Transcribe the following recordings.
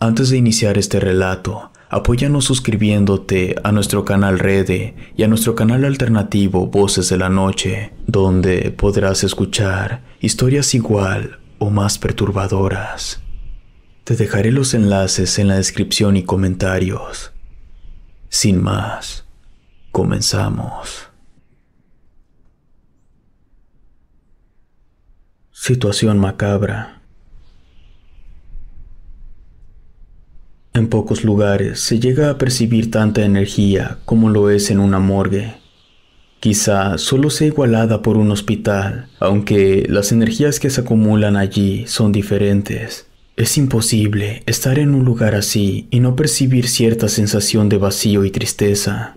Antes de iniciar este relato, apóyanos suscribiéndote a nuestro canal Rede y a nuestro canal alternativo Voces de la Noche, donde podrás escuchar historias igual o más perturbadoras. Te dejaré los enlaces en la descripción y comentarios. Sin más, comenzamos. Situación macabra. En pocos lugares se llega a percibir tanta energía como lo es en una morgue. Quizá solo sea igualada por un hospital, aunque las energías que se acumulan allí son diferentes. Es imposible estar en un lugar así y no percibir cierta sensación de vacío y tristeza.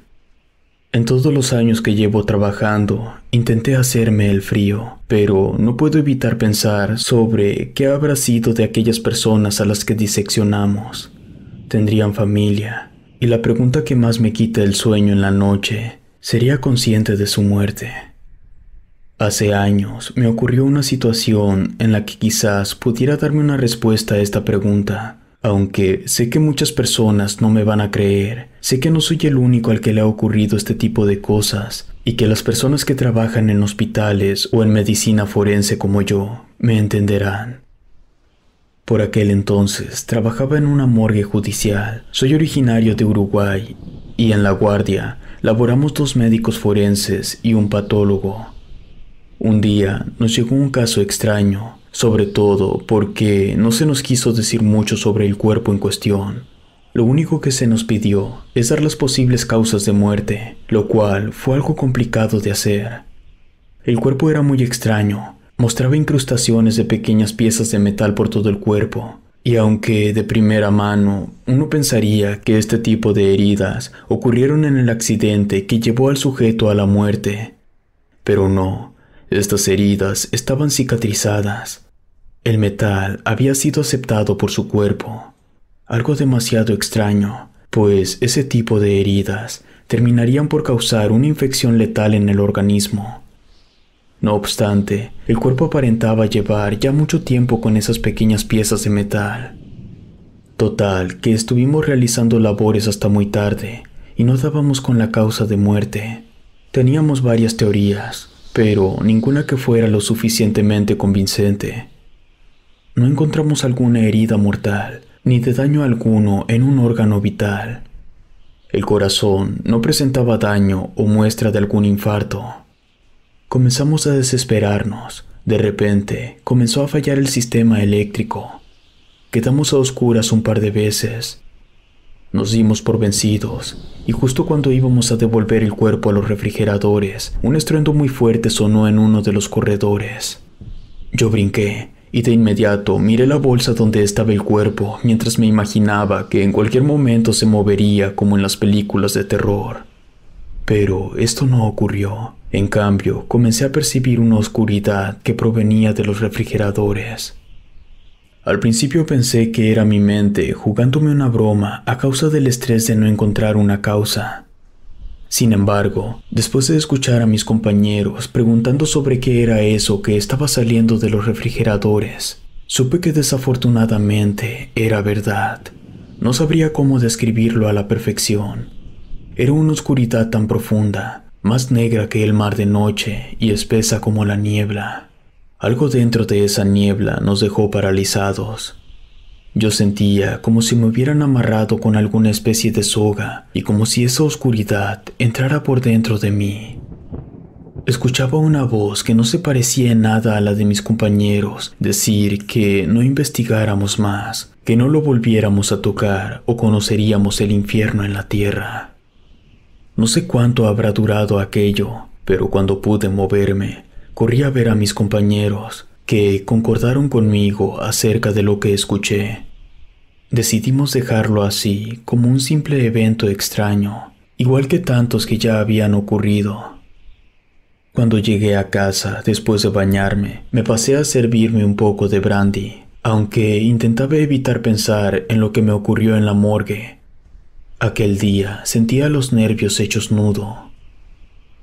En todos los años que llevo trabajando, intenté hacerme el frío, pero no puedo evitar pensar sobre qué habrá sido de aquellas personas a las que diseccionamos tendrían familia. Y la pregunta que más me quita el sueño en la noche sería consciente de su muerte. Hace años me ocurrió una situación en la que quizás pudiera darme una respuesta a esta pregunta, aunque sé que muchas personas no me van a creer, sé que no soy el único al que le ha ocurrido este tipo de cosas y que las personas que trabajan en hospitales o en medicina forense como yo me entenderán por aquel entonces trabajaba en una morgue judicial. Soy originario de Uruguay y en la guardia laboramos dos médicos forenses y un patólogo. Un día nos llegó un caso extraño, sobre todo porque no se nos quiso decir mucho sobre el cuerpo en cuestión. Lo único que se nos pidió es dar las posibles causas de muerte, lo cual fue algo complicado de hacer. El cuerpo era muy extraño, mostraba incrustaciones de pequeñas piezas de metal por todo el cuerpo, y aunque de primera mano uno pensaría que este tipo de heridas ocurrieron en el accidente que llevó al sujeto a la muerte, pero no, estas heridas estaban cicatrizadas. El metal había sido aceptado por su cuerpo, algo demasiado extraño, pues ese tipo de heridas terminarían por causar una infección letal en el organismo, no obstante, el cuerpo aparentaba llevar ya mucho tiempo con esas pequeñas piezas de metal. Total, que estuvimos realizando labores hasta muy tarde y no dábamos con la causa de muerte. Teníamos varias teorías, pero ninguna que fuera lo suficientemente convincente. No encontramos alguna herida mortal, ni de daño alguno en un órgano vital. El corazón no presentaba daño o muestra de algún infarto. Comenzamos a desesperarnos. De repente, comenzó a fallar el sistema eléctrico. Quedamos a oscuras un par de veces. Nos dimos por vencidos, y justo cuando íbamos a devolver el cuerpo a los refrigeradores, un estruendo muy fuerte sonó en uno de los corredores. Yo brinqué, y de inmediato miré la bolsa donde estaba el cuerpo mientras me imaginaba que en cualquier momento se movería como en las películas de terror. Pero esto no ocurrió. En cambio, comencé a percibir una oscuridad que provenía de los refrigeradores. Al principio pensé que era mi mente jugándome una broma a causa del estrés de no encontrar una causa. Sin embargo, después de escuchar a mis compañeros preguntando sobre qué era eso que estaba saliendo de los refrigeradores, supe que desafortunadamente era verdad. No sabría cómo describirlo a la perfección. Era una oscuridad tan profunda más negra que el mar de noche y espesa como la niebla. Algo dentro de esa niebla nos dejó paralizados. Yo sentía como si me hubieran amarrado con alguna especie de soga y como si esa oscuridad entrara por dentro de mí. Escuchaba una voz que no se parecía en nada a la de mis compañeros decir que no investigáramos más, que no lo volviéramos a tocar o conoceríamos el infierno en la tierra. No sé cuánto habrá durado aquello, pero cuando pude moverme, corrí a ver a mis compañeros, que concordaron conmigo acerca de lo que escuché. Decidimos dejarlo así, como un simple evento extraño, igual que tantos que ya habían ocurrido. Cuando llegué a casa, después de bañarme, me pasé a servirme un poco de brandy, aunque intentaba evitar pensar en lo que me ocurrió en la morgue Aquel día sentía los nervios hechos nudo.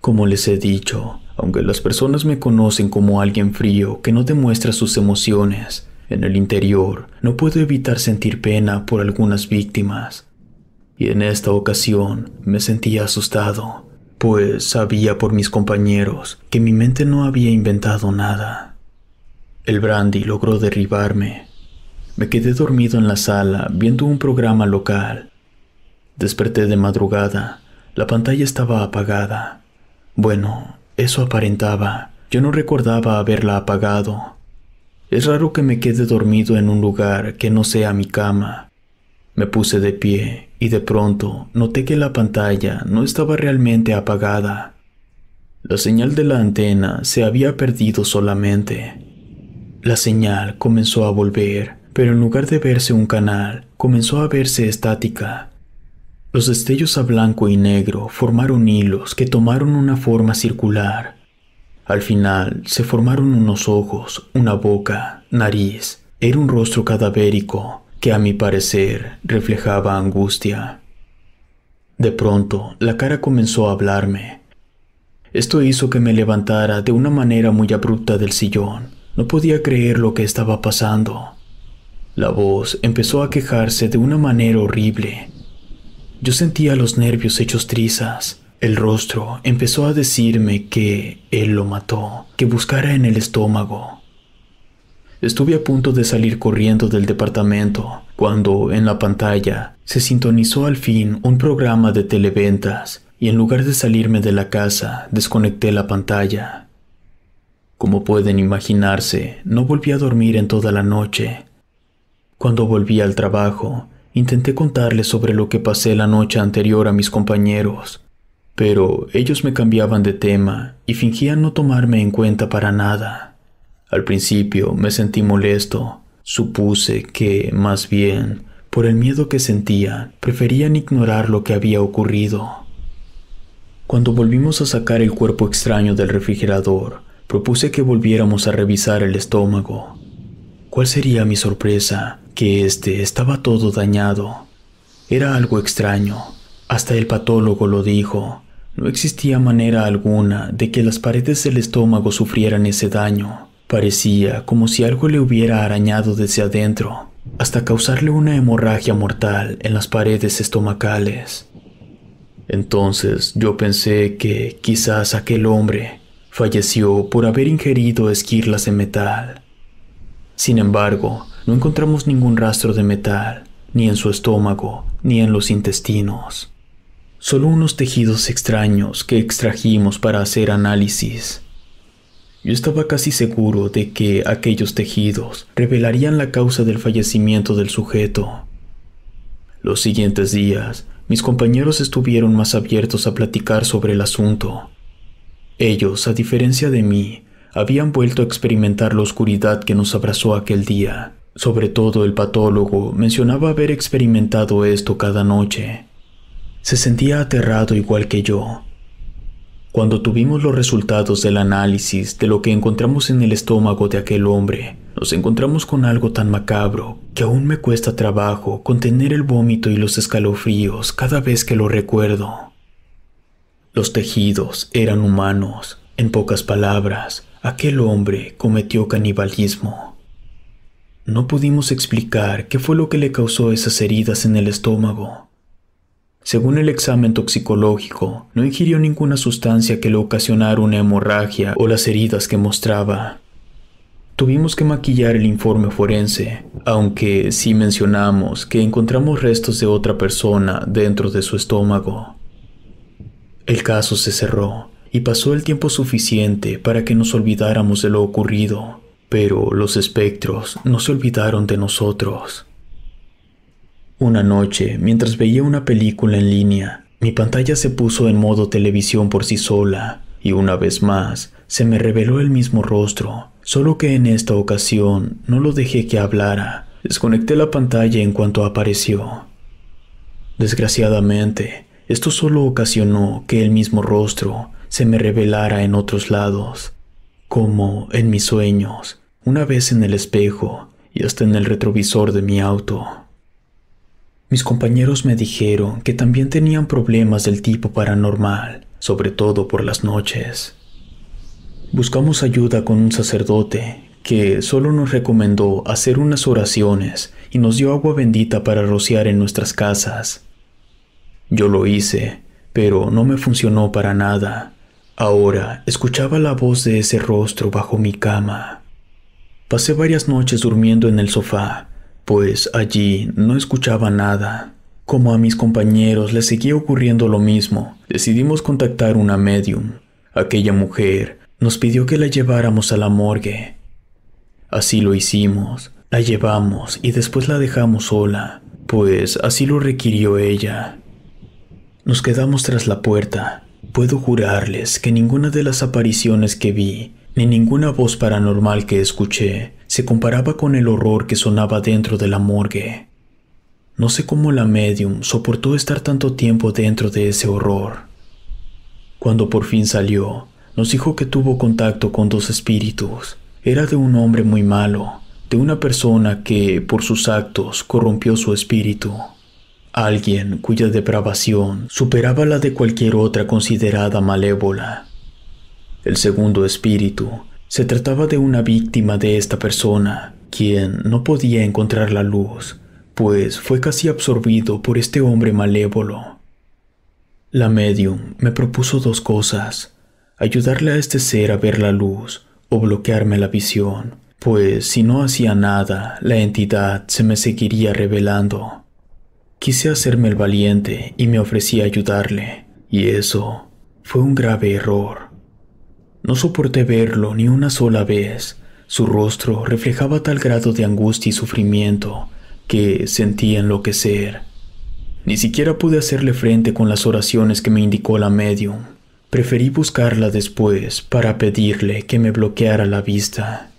Como les he dicho, aunque las personas me conocen como alguien frío que no demuestra sus emociones, en el interior no puedo evitar sentir pena por algunas víctimas. Y en esta ocasión me sentía asustado, pues sabía por mis compañeros que mi mente no había inventado nada. El brandy logró derribarme. Me quedé dormido en la sala viendo un programa local Desperté de madrugada. La pantalla estaba apagada. Bueno, eso aparentaba. Yo no recordaba haberla apagado. Es raro que me quede dormido en un lugar que no sea mi cama. Me puse de pie y de pronto noté que la pantalla no estaba realmente apagada. La señal de la antena se había perdido solamente. La señal comenzó a volver, pero en lugar de verse un canal, comenzó a verse estática. Los destellos a blanco y negro formaron hilos que tomaron una forma circular. Al final se formaron unos ojos, una boca, nariz. Era un rostro cadavérico que a mi parecer reflejaba angustia. De pronto, la cara comenzó a hablarme. Esto hizo que me levantara de una manera muy abrupta del sillón. No podía creer lo que estaba pasando. La voz empezó a quejarse de una manera horrible yo sentía los nervios hechos trizas. El rostro empezó a decirme que él lo mató, que buscara en el estómago. Estuve a punto de salir corriendo del departamento cuando en la pantalla se sintonizó al fin un programa de televentas y en lugar de salirme de la casa desconecté la pantalla. Como pueden imaginarse, no volví a dormir en toda la noche. Cuando volví al trabajo, Intenté contarles sobre lo que pasé la noche anterior a mis compañeros, pero ellos me cambiaban de tema y fingían no tomarme en cuenta para nada. Al principio me sentí molesto, supuse que, más bien, por el miedo que sentía, preferían ignorar lo que había ocurrido. Cuando volvimos a sacar el cuerpo extraño del refrigerador, propuse que volviéramos a revisar el estómago. ¿Cuál sería mi sorpresa que este estaba todo dañado. Era algo extraño. Hasta el patólogo lo dijo. No existía manera alguna de que las paredes del estómago sufrieran ese daño. Parecía como si algo le hubiera arañado desde adentro, hasta causarle una hemorragia mortal en las paredes estomacales. Entonces yo pensé que quizás aquel hombre falleció por haber ingerido esquirlas de metal. Sin embargo, no encontramos ningún rastro de metal, ni en su estómago, ni en los intestinos. Solo unos tejidos extraños que extrajimos para hacer análisis. Yo estaba casi seguro de que aquellos tejidos revelarían la causa del fallecimiento del sujeto. Los siguientes días, mis compañeros estuvieron más abiertos a platicar sobre el asunto. Ellos, a diferencia de mí, habían vuelto a experimentar la oscuridad que nos abrazó aquel día. Sobre todo el patólogo mencionaba haber experimentado esto cada noche. Se sentía aterrado igual que yo. Cuando tuvimos los resultados del análisis de lo que encontramos en el estómago de aquel hombre, nos encontramos con algo tan macabro que aún me cuesta trabajo contener el vómito y los escalofríos cada vez que lo recuerdo. Los tejidos eran humanos. En pocas palabras, aquel hombre cometió canibalismo. No pudimos explicar qué fue lo que le causó esas heridas en el estómago. Según el examen toxicológico, no ingirió ninguna sustancia que le ocasionara una hemorragia o las heridas que mostraba. Tuvimos que maquillar el informe forense, aunque sí mencionamos que encontramos restos de otra persona dentro de su estómago. El caso se cerró y pasó el tiempo suficiente para que nos olvidáramos de lo ocurrido pero los espectros no se olvidaron de nosotros. Una noche, mientras veía una película en línea, mi pantalla se puso en modo televisión por sí sola, y una vez más se me reveló el mismo rostro, solo que en esta ocasión no lo dejé que hablara. Desconecté la pantalla en cuanto apareció. Desgraciadamente, esto solo ocasionó que el mismo rostro se me revelara en otros lados, como en mis sueños, una vez en el espejo y hasta en el retrovisor de mi auto. Mis compañeros me dijeron que también tenían problemas del tipo paranormal, sobre todo por las noches. Buscamos ayuda con un sacerdote que solo nos recomendó hacer unas oraciones y nos dio agua bendita para rociar en nuestras casas. Yo lo hice, pero no me funcionó para nada. Ahora escuchaba la voz de ese rostro bajo mi cama. Pasé varias noches durmiendo en el sofá, pues allí no escuchaba nada. Como a mis compañeros les seguía ocurriendo lo mismo, decidimos contactar una medium. Aquella mujer nos pidió que la lleváramos a la morgue. Así lo hicimos, la llevamos y después la dejamos sola, pues así lo requirió ella. Nos quedamos tras la puerta. Puedo jurarles que ninguna de las apariciones que vi ni ninguna voz paranormal que escuché se comparaba con el horror que sonaba dentro de la morgue. No sé cómo la medium soportó estar tanto tiempo dentro de ese horror. Cuando por fin salió, nos dijo que tuvo contacto con dos espíritus. Era de un hombre muy malo, de una persona que, por sus actos, corrompió su espíritu. Alguien cuya depravación superaba la de cualquier otra considerada malévola el segundo espíritu. Se trataba de una víctima de esta persona, quien no podía encontrar la luz, pues fue casi absorbido por este hombre malévolo. La medium me propuso dos cosas, ayudarle a este ser a ver la luz o bloquearme la visión, pues si no hacía nada, la entidad se me seguiría revelando. Quise hacerme el valiente y me ofrecí a ayudarle, y eso fue un grave error. No soporté verlo ni una sola vez. Su rostro reflejaba tal grado de angustia y sufrimiento que sentí enloquecer. Ni siquiera pude hacerle frente con las oraciones que me indicó la medium. Preferí buscarla después para pedirle que me bloqueara la vista.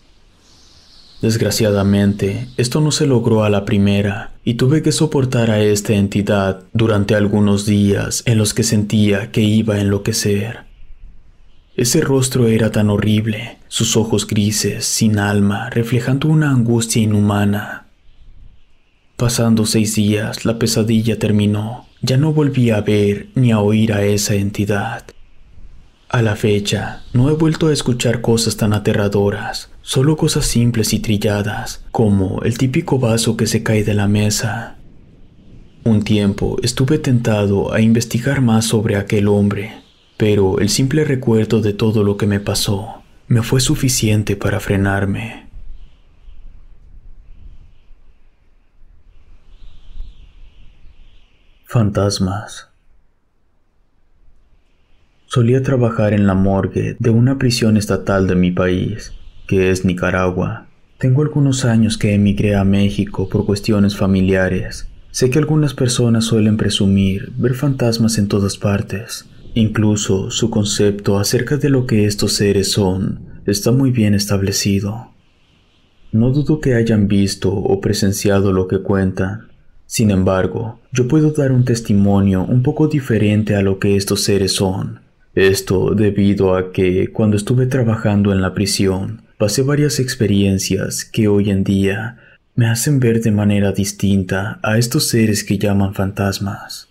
Desgraciadamente, esto no se logró a la primera y tuve que soportar a esta entidad durante algunos días en los que sentía que iba a enloquecer. Ese rostro era tan horrible, sus ojos grises, sin alma, reflejando una angustia inhumana. Pasando seis días, la pesadilla terminó. Ya no volví a ver ni a oír a esa entidad. A la fecha, no he vuelto a escuchar cosas tan aterradoras, solo cosas simples y trilladas, como el típico vaso que se cae de la mesa. Un tiempo estuve tentado a investigar más sobre aquel hombre, pero el simple recuerdo de todo lo que me pasó me fue suficiente para frenarme. Fantasmas. Solía trabajar en la morgue de una prisión estatal de mi país, que es Nicaragua. Tengo algunos años que emigré a México por cuestiones familiares. Sé que algunas personas suelen presumir ver fantasmas en todas partes, Incluso su concepto acerca de lo que estos seres son está muy bien establecido. No dudo que hayan visto o presenciado lo que cuentan. Sin embargo, yo puedo dar un testimonio un poco diferente a lo que estos seres son. Esto debido a que cuando estuve trabajando en la prisión, pasé varias experiencias que hoy en día me hacen ver de manera distinta a estos seres que llaman fantasmas.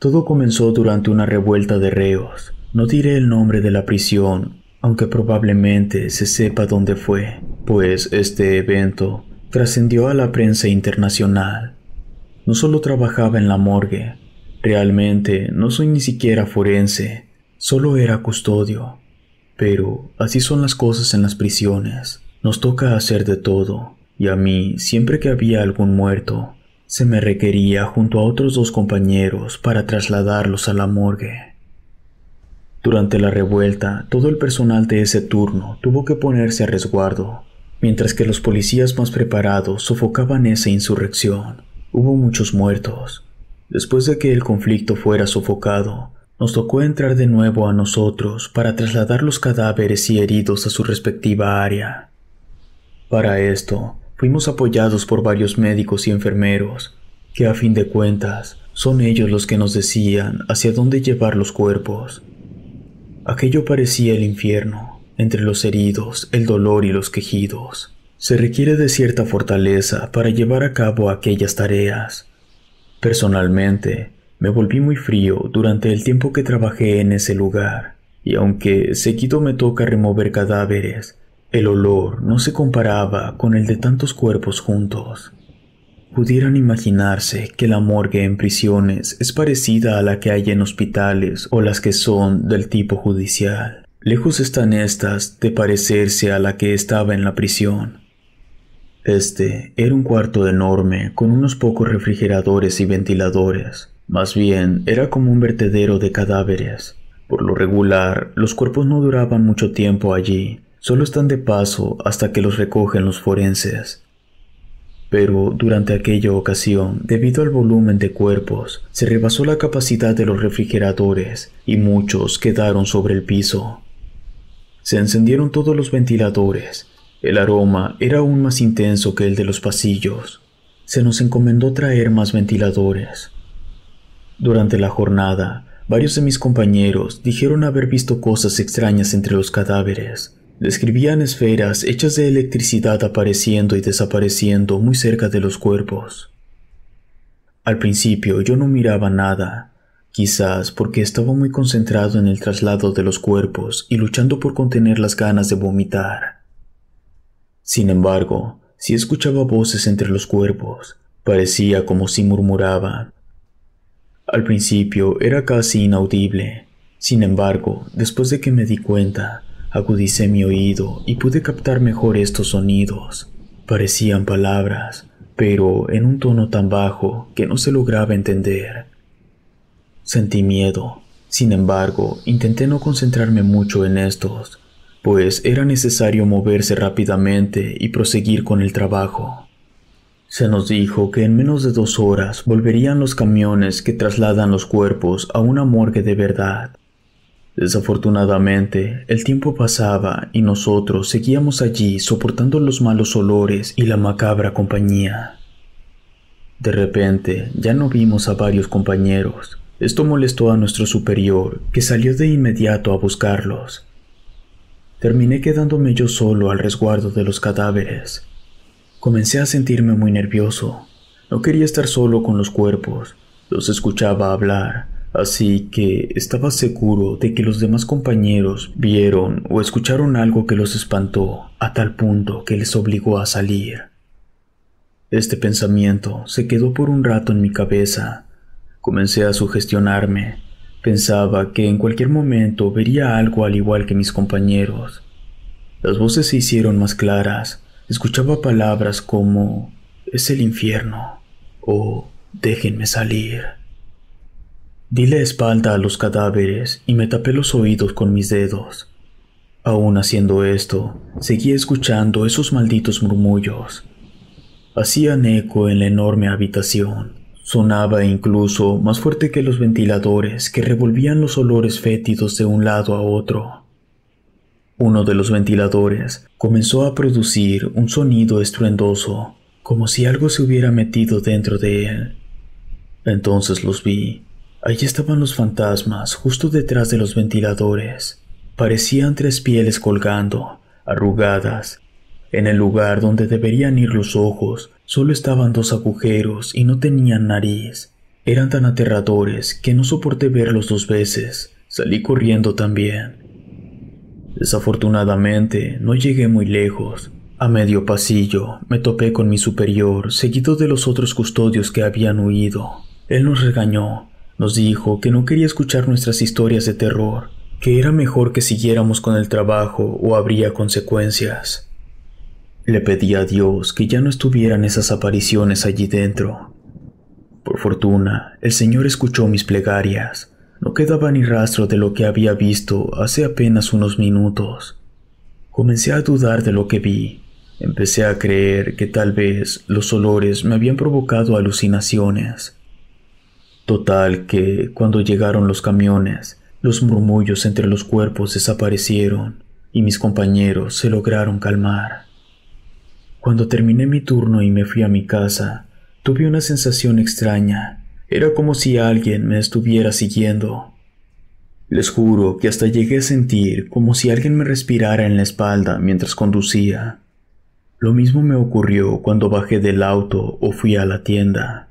Todo comenzó durante una revuelta de reos. No diré el nombre de la prisión, aunque probablemente se sepa dónde fue, pues este evento trascendió a la prensa internacional. No solo trabajaba en la morgue, realmente no soy ni siquiera forense, solo era custodio. Pero así son las cosas en las prisiones, nos toca hacer de todo, y a mí siempre que había algún muerto, se me requería junto a otros dos compañeros para trasladarlos a la morgue. Durante la revuelta, todo el personal de ese turno tuvo que ponerse a resguardo, mientras que los policías más preparados sofocaban esa insurrección. Hubo muchos muertos. Después de que el conflicto fuera sofocado, nos tocó entrar de nuevo a nosotros para trasladar los cadáveres y heridos a su respectiva área. Para esto, fuimos apoyados por varios médicos y enfermeros, que a fin de cuentas son ellos los que nos decían hacia dónde llevar los cuerpos. Aquello parecía el infierno, entre los heridos, el dolor y los quejidos. Se requiere de cierta fortaleza para llevar a cabo aquellas tareas. Personalmente, me volví muy frío durante el tiempo que trabajé en ese lugar, y aunque seguido me toca remover cadáveres, el olor no se comparaba con el de tantos cuerpos juntos. Pudieran imaginarse que la morgue en prisiones es parecida a la que hay en hospitales o las que son del tipo judicial. Lejos están estas de parecerse a la que estaba en la prisión. Este era un cuarto enorme con unos pocos refrigeradores y ventiladores. Más bien, era como un vertedero de cadáveres. Por lo regular, los cuerpos no duraban mucho tiempo allí, Solo están de paso hasta que los recogen los forenses. Pero durante aquella ocasión, debido al volumen de cuerpos, se rebasó la capacidad de los refrigeradores y muchos quedaron sobre el piso. Se encendieron todos los ventiladores. El aroma era aún más intenso que el de los pasillos. Se nos encomendó traer más ventiladores. Durante la jornada, varios de mis compañeros dijeron haber visto cosas extrañas entre los cadáveres, Describían esferas hechas de electricidad apareciendo y desapareciendo muy cerca de los cuerpos. Al principio yo no miraba nada, quizás porque estaba muy concentrado en el traslado de los cuerpos y luchando por contener las ganas de vomitar. Sin embargo, si escuchaba voces entre los cuerpos, parecía como si murmuraban. Al principio era casi inaudible, sin embargo, después de que me di cuenta, Agudicé mi oído y pude captar mejor estos sonidos. Parecían palabras, pero en un tono tan bajo que no se lograba entender. Sentí miedo, sin embargo, intenté no concentrarme mucho en estos, pues era necesario moverse rápidamente y proseguir con el trabajo. Se nos dijo que en menos de dos horas volverían los camiones que trasladan los cuerpos a una morgue de verdad. Desafortunadamente, el tiempo pasaba y nosotros seguíamos allí soportando los malos olores y la macabra compañía. De repente, ya no vimos a varios compañeros. Esto molestó a nuestro superior, que salió de inmediato a buscarlos. Terminé quedándome yo solo al resguardo de los cadáveres. Comencé a sentirme muy nervioso. No quería estar solo con los cuerpos. Los escuchaba hablar así que estaba seguro de que los demás compañeros vieron o escucharon algo que los espantó a tal punto que les obligó a salir. Este pensamiento se quedó por un rato en mi cabeza. Comencé a sugestionarme. Pensaba que en cualquier momento vería algo al igual que mis compañeros. Las voces se hicieron más claras. Escuchaba palabras como es el infierno o déjenme salir. Di la espalda a los cadáveres y me tapé los oídos con mis dedos. Aún haciendo esto, seguía escuchando esos malditos murmullos. Hacían eco en la enorme habitación. Sonaba incluso más fuerte que los ventiladores que revolvían los olores fétidos de un lado a otro. Uno de los ventiladores comenzó a producir un sonido estruendoso, como si algo se hubiera metido dentro de él. Entonces los vi Allí estaban los fantasmas, justo detrás de los ventiladores. Parecían tres pieles colgando, arrugadas. En el lugar donde deberían ir los ojos, solo estaban dos agujeros y no tenían nariz. Eran tan aterradores que no soporté verlos dos veces. Salí corriendo también. Desafortunadamente, no llegué muy lejos. A medio pasillo, me topé con mi superior, seguido de los otros custodios que habían huido. Él nos regañó, nos dijo que no quería escuchar nuestras historias de terror, que era mejor que siguiéramos con el trabajo o habría consecuencias. Le pedí a Dios que ya no estuvieran esas apariciones allí dentro. Por fortuna, el Señor escuchó mis plegarias. No quedaba ni rastro de lo que había visto hace apenas unos minutos. Comencé a dudar de lo que vi. Empecé a creer que tal vez los olores me habían provocado alucinaciones. Total que, cuando llegaron los camiones, los murmullos entre los cuerpos desaparecieron y mis compañeros se lograron calmar. Cuando terminé mi turno y me fui a mi casa, tuve una sensación extraña. Era como si alguien me estuviera siguiendo. Les juro que hasta llegué a sentir como si alguien me respirara en la espalda mientras conducía. Lo mismo me ocurrió cuando bajé del auto o fui a la tienda.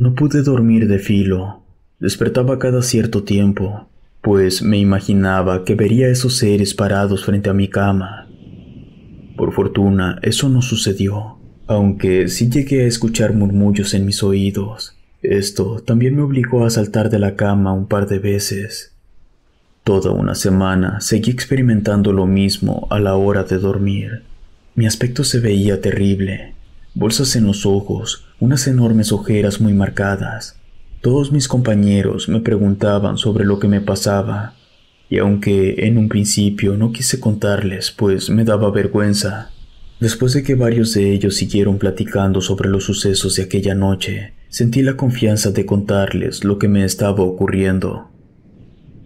No pude dormir de filo. Despertaba cada cierto tiempo, pues me imaginaba que vería esos seres parados frente a mi cama. Por fortuna, eso no sucedió, aunque sí llegué a escuchar murmullos en mis oídos. Esto también me obligó a saltar de la cama un par de veces. Toda una semana seguí experimentando lo mismo a la hora de dormir. Mi aspecto se veía terrible, bolsas en los ojos, unas enormes ojeras muy marcadas. Todos mis compañeros me preguntaban sobre lo que me pasaba, y aunque en un principio no quise contarles, pues me daba vergüenza, después de que varios de ellos siguieron platicando sobre los sucesos de aquella noche, sentí la confianza de contarles lo que me estaba ocurriendo.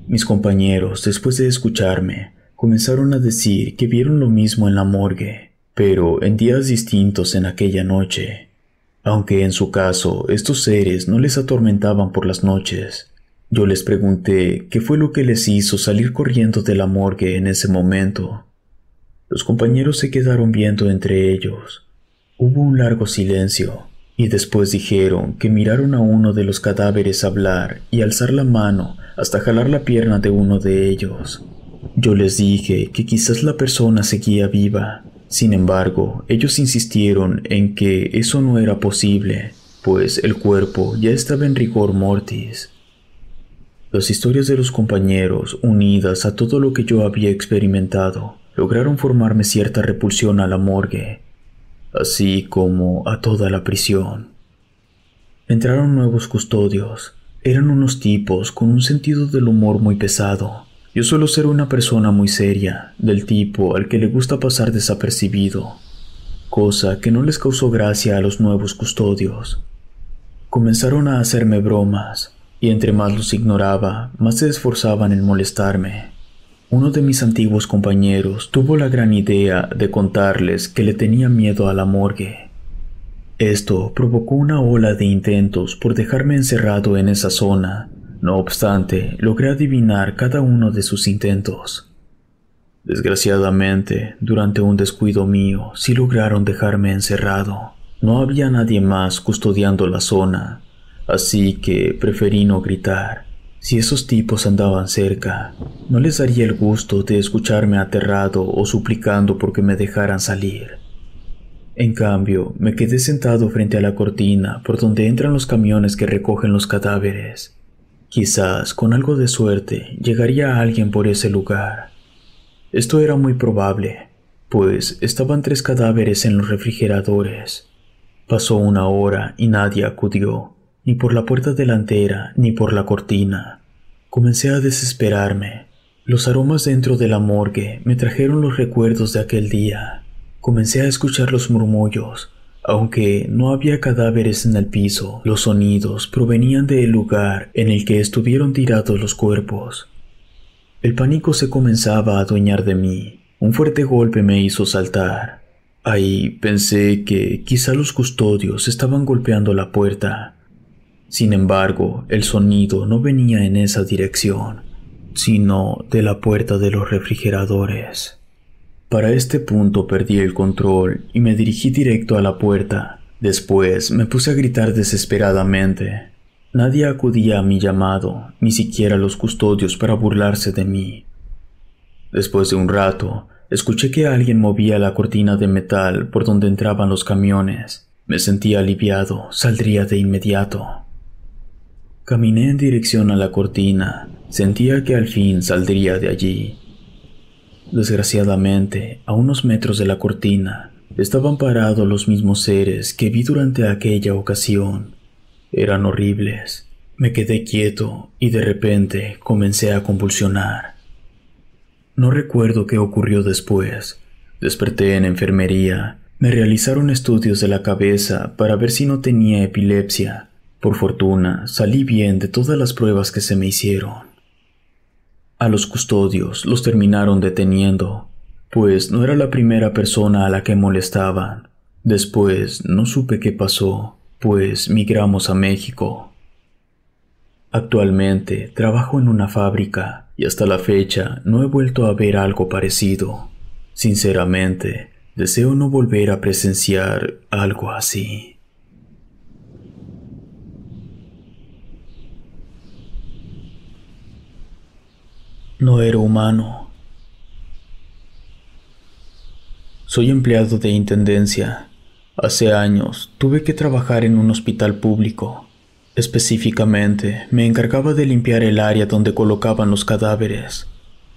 Mis compañeros, después de escucharme, comenzaron a decir que vieron lo mismo en la morgue, pero en días distintos en aquella noche, aunque en su caso estos seres no les atormentaban por las noches. Yo les pregunté qué fue lo que les hizo salir corriendo de la morgue en ese momento. Los compañeros se quedaron viendo entre ellos. Hubo un largo silencio y después dijeron que miraron a uno de los cadáveres hablar y alzar la mano hasta jalar la pierna de uno de ellos. Yo les dije que quizás la persona seguía viva sin embargo, ellos insistieron en que eso no era posible, pues el cuerpo ya estaba en rigor mortis. Las historias de los compañeros, unidas a todo lo que yo había experimentado, lograron formarme cierta repulsión a la morgue, así como a toda la prisión. Entraron nuevos custodios, eran unos tipos con un sentido del humor muy pesado, yo suelo ser una persona muy seria, del tipo al que le gusta pasar desapercibido, cosa que no les causó gracia a los nuevos custodios. Comenzaron a hacerme bromas, y entre más los ignoraba, más se esforzaban en molestarme. Uno de mis antiguos compañeros tuvo la gran idea de contarles que le tenía miedo a la morgue. Esto provocó una ola de intentos por dejarme encerrado en esa zona no obstante, logré adivinar cada uno de sus intentos. Desgraciadamente, durante un descuido mío, sí lograron dejarme encerrado. No había nadie más custodiando la zona, así que preferí no gritar. Si esos tipos andaban cerca, no les daría el gusto de escucharme aterrado o suplicando porque me dejaran salir. En cambio, me quedé sentado frente a la cortina por donde entran los camiones que recogen los cadáveres. Quizás con algo de suerte llegaría alguien por ese lugar. Esto era muy probable, pues estaban tres cadáveres en los refrigeradores. Pasó una hora y nadie acudió, ni por la puerta delantera ni por la cortina. Comencé a desesperarme. Los aromas dentro de la morgue me trajeron los recuerdos de aquel día. Comencé a escuchar los murmullos, aunque no había cadáveres en el piso, los sonidos provenían del lugar en el que estuvieron tirados los cuerpos. El pánico se comenzaba a adueñar de mí. Un fuerte golpe me hizo saltar. Ahí pensé que quizá los custodios estaban golpeando la puerta. Sin embargo, el sonido no venía en esa dirección, sino de la puerta de los refrigeradores. Para este punto perdí el control y me dirigí directo a la puerta. Después me puse a gritar desesperadamente. Nadie acudía a mi llamado, ni siquiera los custodios para burlarse de mí. Después de un rato, escuché que alguien movía la cortina de metal por donde entraban los camiones. Me sentí aliviado, saldría de inmediato. Caminé en dirección a la cortina, sentía que al fin saldría de allí. Desgraciadamente, a unos metros de la cortina, estaban parados los mismos seres que vi durante aquella ocasión. Eran horribles. Me quedé quieto y de repente comencé a convulsionar. No recuerdo qué ocurrió después. Desperté en enfermería. Me realizaron estudios de la cabeza para ver si no tenía epilepsia. Por fortuna, salí bien de todas las pruebas que se me hicieron. A los custodios los terminaron deteniendo, pues no era la primera persona a la que molestaban. Después no supe qué pasó, pues migramos a México. Actualmente trabajo en una fábrica y hasta la fecha no he vuelto a ver algo parecido. Sinceramente, deseo no volver a presenciar algo así. no era humano. Soy empleado de Intendencia. Hace años tuve que trabajar en un hospital público. Específicamente, me encargaba de limpiar el área donde colocaban los cadáveres.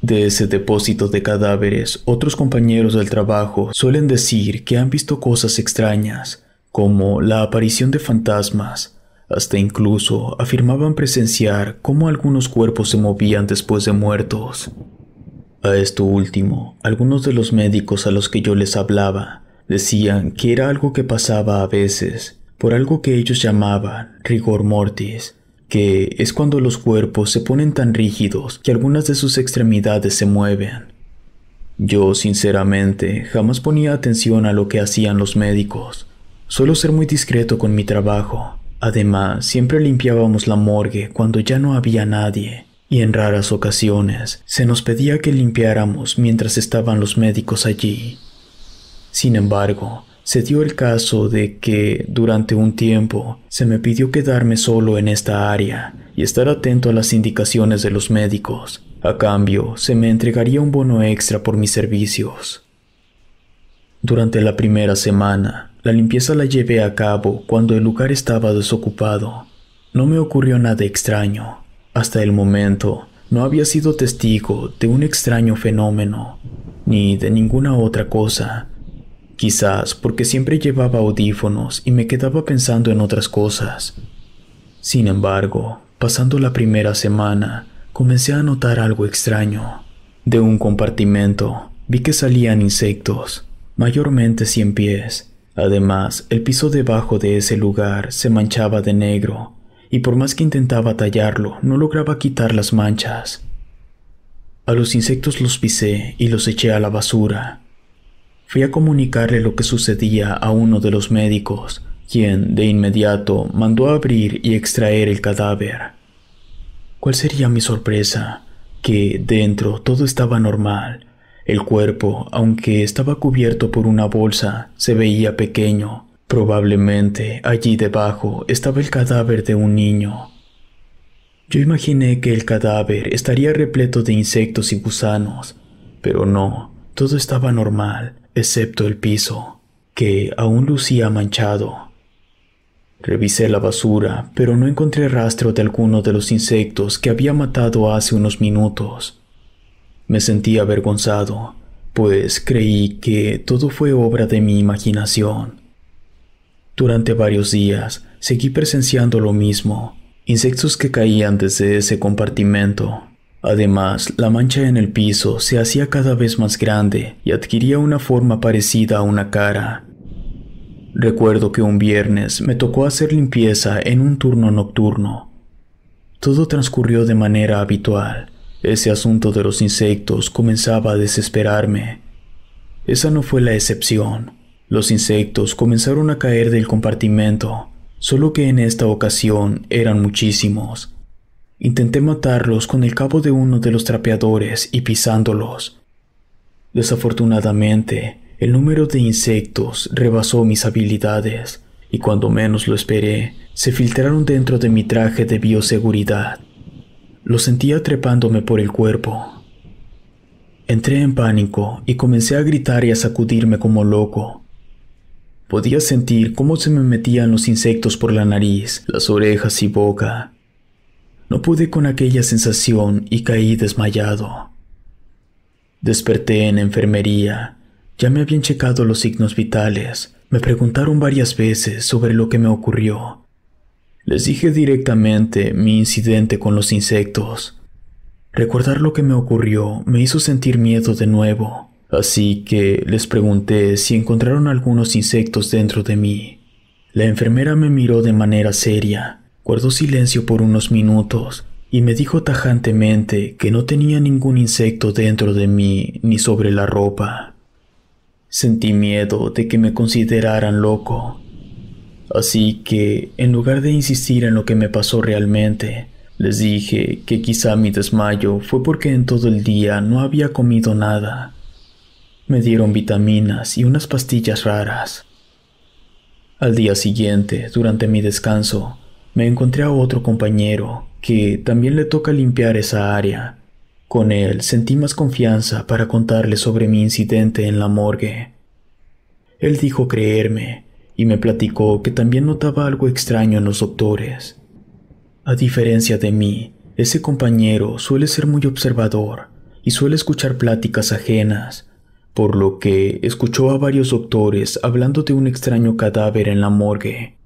De ese depósito de cadáveres, otros compañeros del trabajo suelen decir que han visto cosas extrañas, como la aparición de fantasmas, hasta incluso afirmaban presenciar cómo algunos cuerpos se movían después de muertos. A esto último, algunos de los médicos a los que yo les hablaba decían que era algo que pasaba a veces por algo que ellos llamaban rigor mortis, que es cuando los cuerpos se ponen tan rígidos que algunas de sus extremidades se mueven. Yo, sinceramente, jamás ponía atención a lo que hacían los médicos. Suelo ser muy discreto con mi trabajo, Además, siempre limpiábamos la morgue cuando ya no había nadie, y en raras ocasiones se nos pedía que limpiáramos mientras estaban los médicos allí. Sin embargo, se dio el caso de que, durante un tiempo, se me pidió quedarme solo en esta área y estar atento a las indicaciones de los médicos. A cambio, se me entregaría un bono extra por mis servicios. Durante la primera semana, la limpieza la llevé a cabo cuando el lugar estaba desocupado. No me ocurrió nada extraño. Hasta el momento, no había sido testigo de un extraño fenómeno, ni de ninguna otra cosa. Quizás porque siempre llevaba audífonos y me quedaba pensando en otras cosas. Sin embargo, pasando la primera semana, comencé a notar algo extraño. De un compartimento vi que salían insectos, mayormente cien pies, Además, el piso debajo de ese lugar se manchaba de negro, y por más que intentaba tallarlo, no lograba quitar las manchas. A los insectos los pisé y los eché a la basura. Fui a comunicarle lo que sucedía a uno de los médicos, quien de inmediato mandó a abrir y extraer el cadáver. ¿Cuál sería mi sorpresa? Que dentro todo estaba normal el cuerpo, aunque estaba cubierto por una bolsa, se veía pequeño. Probablemente allí debajo estaba el cadáver de un niño. Yo imaginé que el cadáver estaría repleto de insectos y gusanos, pero no, todo estaba normal, excepto el piso, que aún lucía manchado. Revisé la basura, pero no encontré rastro de alguno de los insectos que había matado hace unos minutos. Me sentí avergonzado, pues creí que todo fue obra de mi imaginación. Durante varios días seguí presenciando lo mismo, insectos que caían desde ese compartimento. Además, la mancha en el piso se hacía cada vez más grande y adquiría una forma parecida a una cara. Recuerdo que un viernes me tocó hacer limpieza en un turno nocturno. Todo transcurrió de manera habitual, ese asunto de los insectos comenzaba a desesperarme. Esa no fue la excepción. Los insectos comenzaron a caer del compartimento, solo que en esta ocasión eran muchísimos. Intenté matarlos con el cabo de uno de los trapeadores y pisándolos. Desafortunadamente, el número de insectos rebasó mis habilidades, y cuando menos lo esperé, se filtraron dentro de mi traje de bioseguridad. Lo sentía trepándome por el cuerpo. Entré en pánico y comencé a gritar y a sacudirme como loco. Podía sentir cómo se me metían los insectos por la nariz, las orejas y boca. No pude con aquella sensación y caí desmayado. Desperté en enfermería. Ya me habían checado los signos vitales. Me preguntaron varias veces sobre lo que me ocurrió les dije directamente mi incidente con los insectos. Recordar lo que me ocurrió me hizo sentir miedo de nuevo, así que les pregunté si encontraron algunos insectos dentro de mí. La enfermera me miró de manera seria, guardó silencio por unos minutos y me dijo tajantemente que no tenía ningún insecto dentro de mí ni sobre la ropa. Sentí miedo de que me consideraran loco Así que, en lugar de insistir en lo que me pasó realmente, les dije que quizá mi desmayo fue porque en todo el día no había comido nada. Me dieron vitaminas y unas pastillas raras. Al día siguiente, durante mi descanso, me encontré a otro compañero que también le toca limpiar esa área. Con él sentí más confianza para contarle sobre mi incidente en la morgue. Él dijo creerme y me platicó que también notaba algo extraño en los doctores. A diferencia de mí, ese compañero suele ser muy observador y suele escuchar pláticas ajenas, por lo que escuchó a varios doctores hablando de un extraño cadáver en la morgue,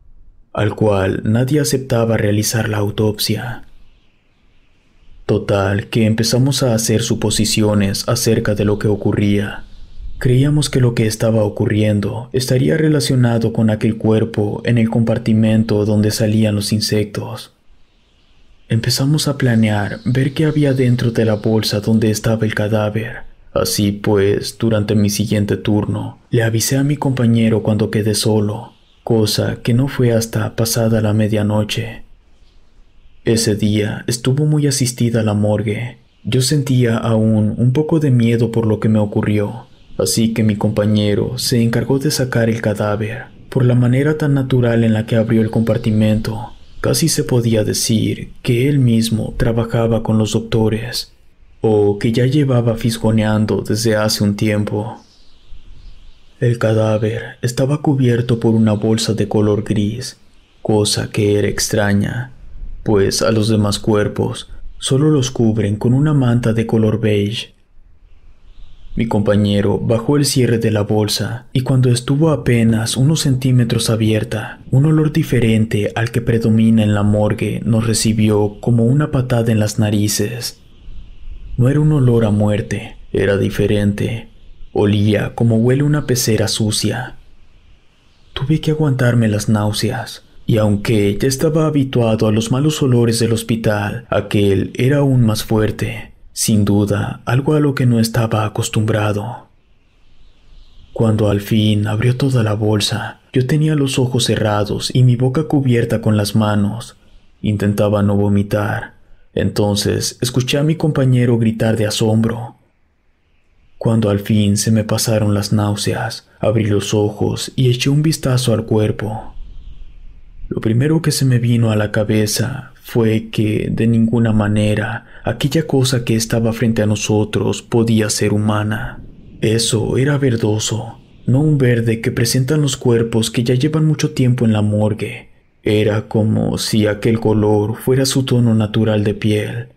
al cual nadie aceptaba realizar la autopsia. Total, que empezamos a hacer suposiciones acerca de lo que ocurría. Creíamos que lo que estaba ocurriendo estaría relacionado con aquel cuerpo en el compartimento donde salían los insectos. Empezamos a planear ver qué había dentro de la bolsa donde estaba el cadáver. Así pues, durante mi siguiente turno, le avisé a mi compañero cuando quedé solo, cosa que no fue hasta pasada la medianoche. Ese día estuvo muy asistida la morgue. Yo sentía aún un poco de miedo por lo que me ocurrió, Así que mi compañero se encargó de sacar el cadáver. Por la manera tan natural en la que abrió el compartimento, casi se podía decir que él mismo trabajaba con los doctores, o que ya llevaba fisgoneando desde hace un tiempo. El cadáver estaba cubierto por una bolsa de color gris, cosa que era extraña, pues a los demás cuerpos solo los cubren con una manta de color beige mi compañero bajó el cierre de la bolsa y cuando estuvo apenas unos centímetros abierta, un olor diferente al que predomina en la morgue nos recibió como una patada en las narices. No era un olor a muerte, era diferente. Olía como huele una pecera sucia. Tuve que aguantarme las náuseas, y aunque ya estaba habituado a los malos olores del hospital, aquel era aún más fuerte sin duda algo a lo que no estaba acostumbrado. Cuando al fin abrió toda la bolsa, yo tenía los ojos cerrados y mi boca cubierta con las manos. Intentaba no vomitar. Entonces escuché a mi compañero gritar de asombro. Cuando al fin se me pasaron las náuseas, abrí los ojos y eché un vistazo al cuerpo. Lo primero que se me vino a la cabeza fue que de ninguna manera aquella cosa que estaba frente a nosotros podía ser humana. Eso era verdoso, no un verde que presentan los cuerpos que ya llevan mucho tiempo en la morgue. Era como si aquel color fuera su tono natural de piel.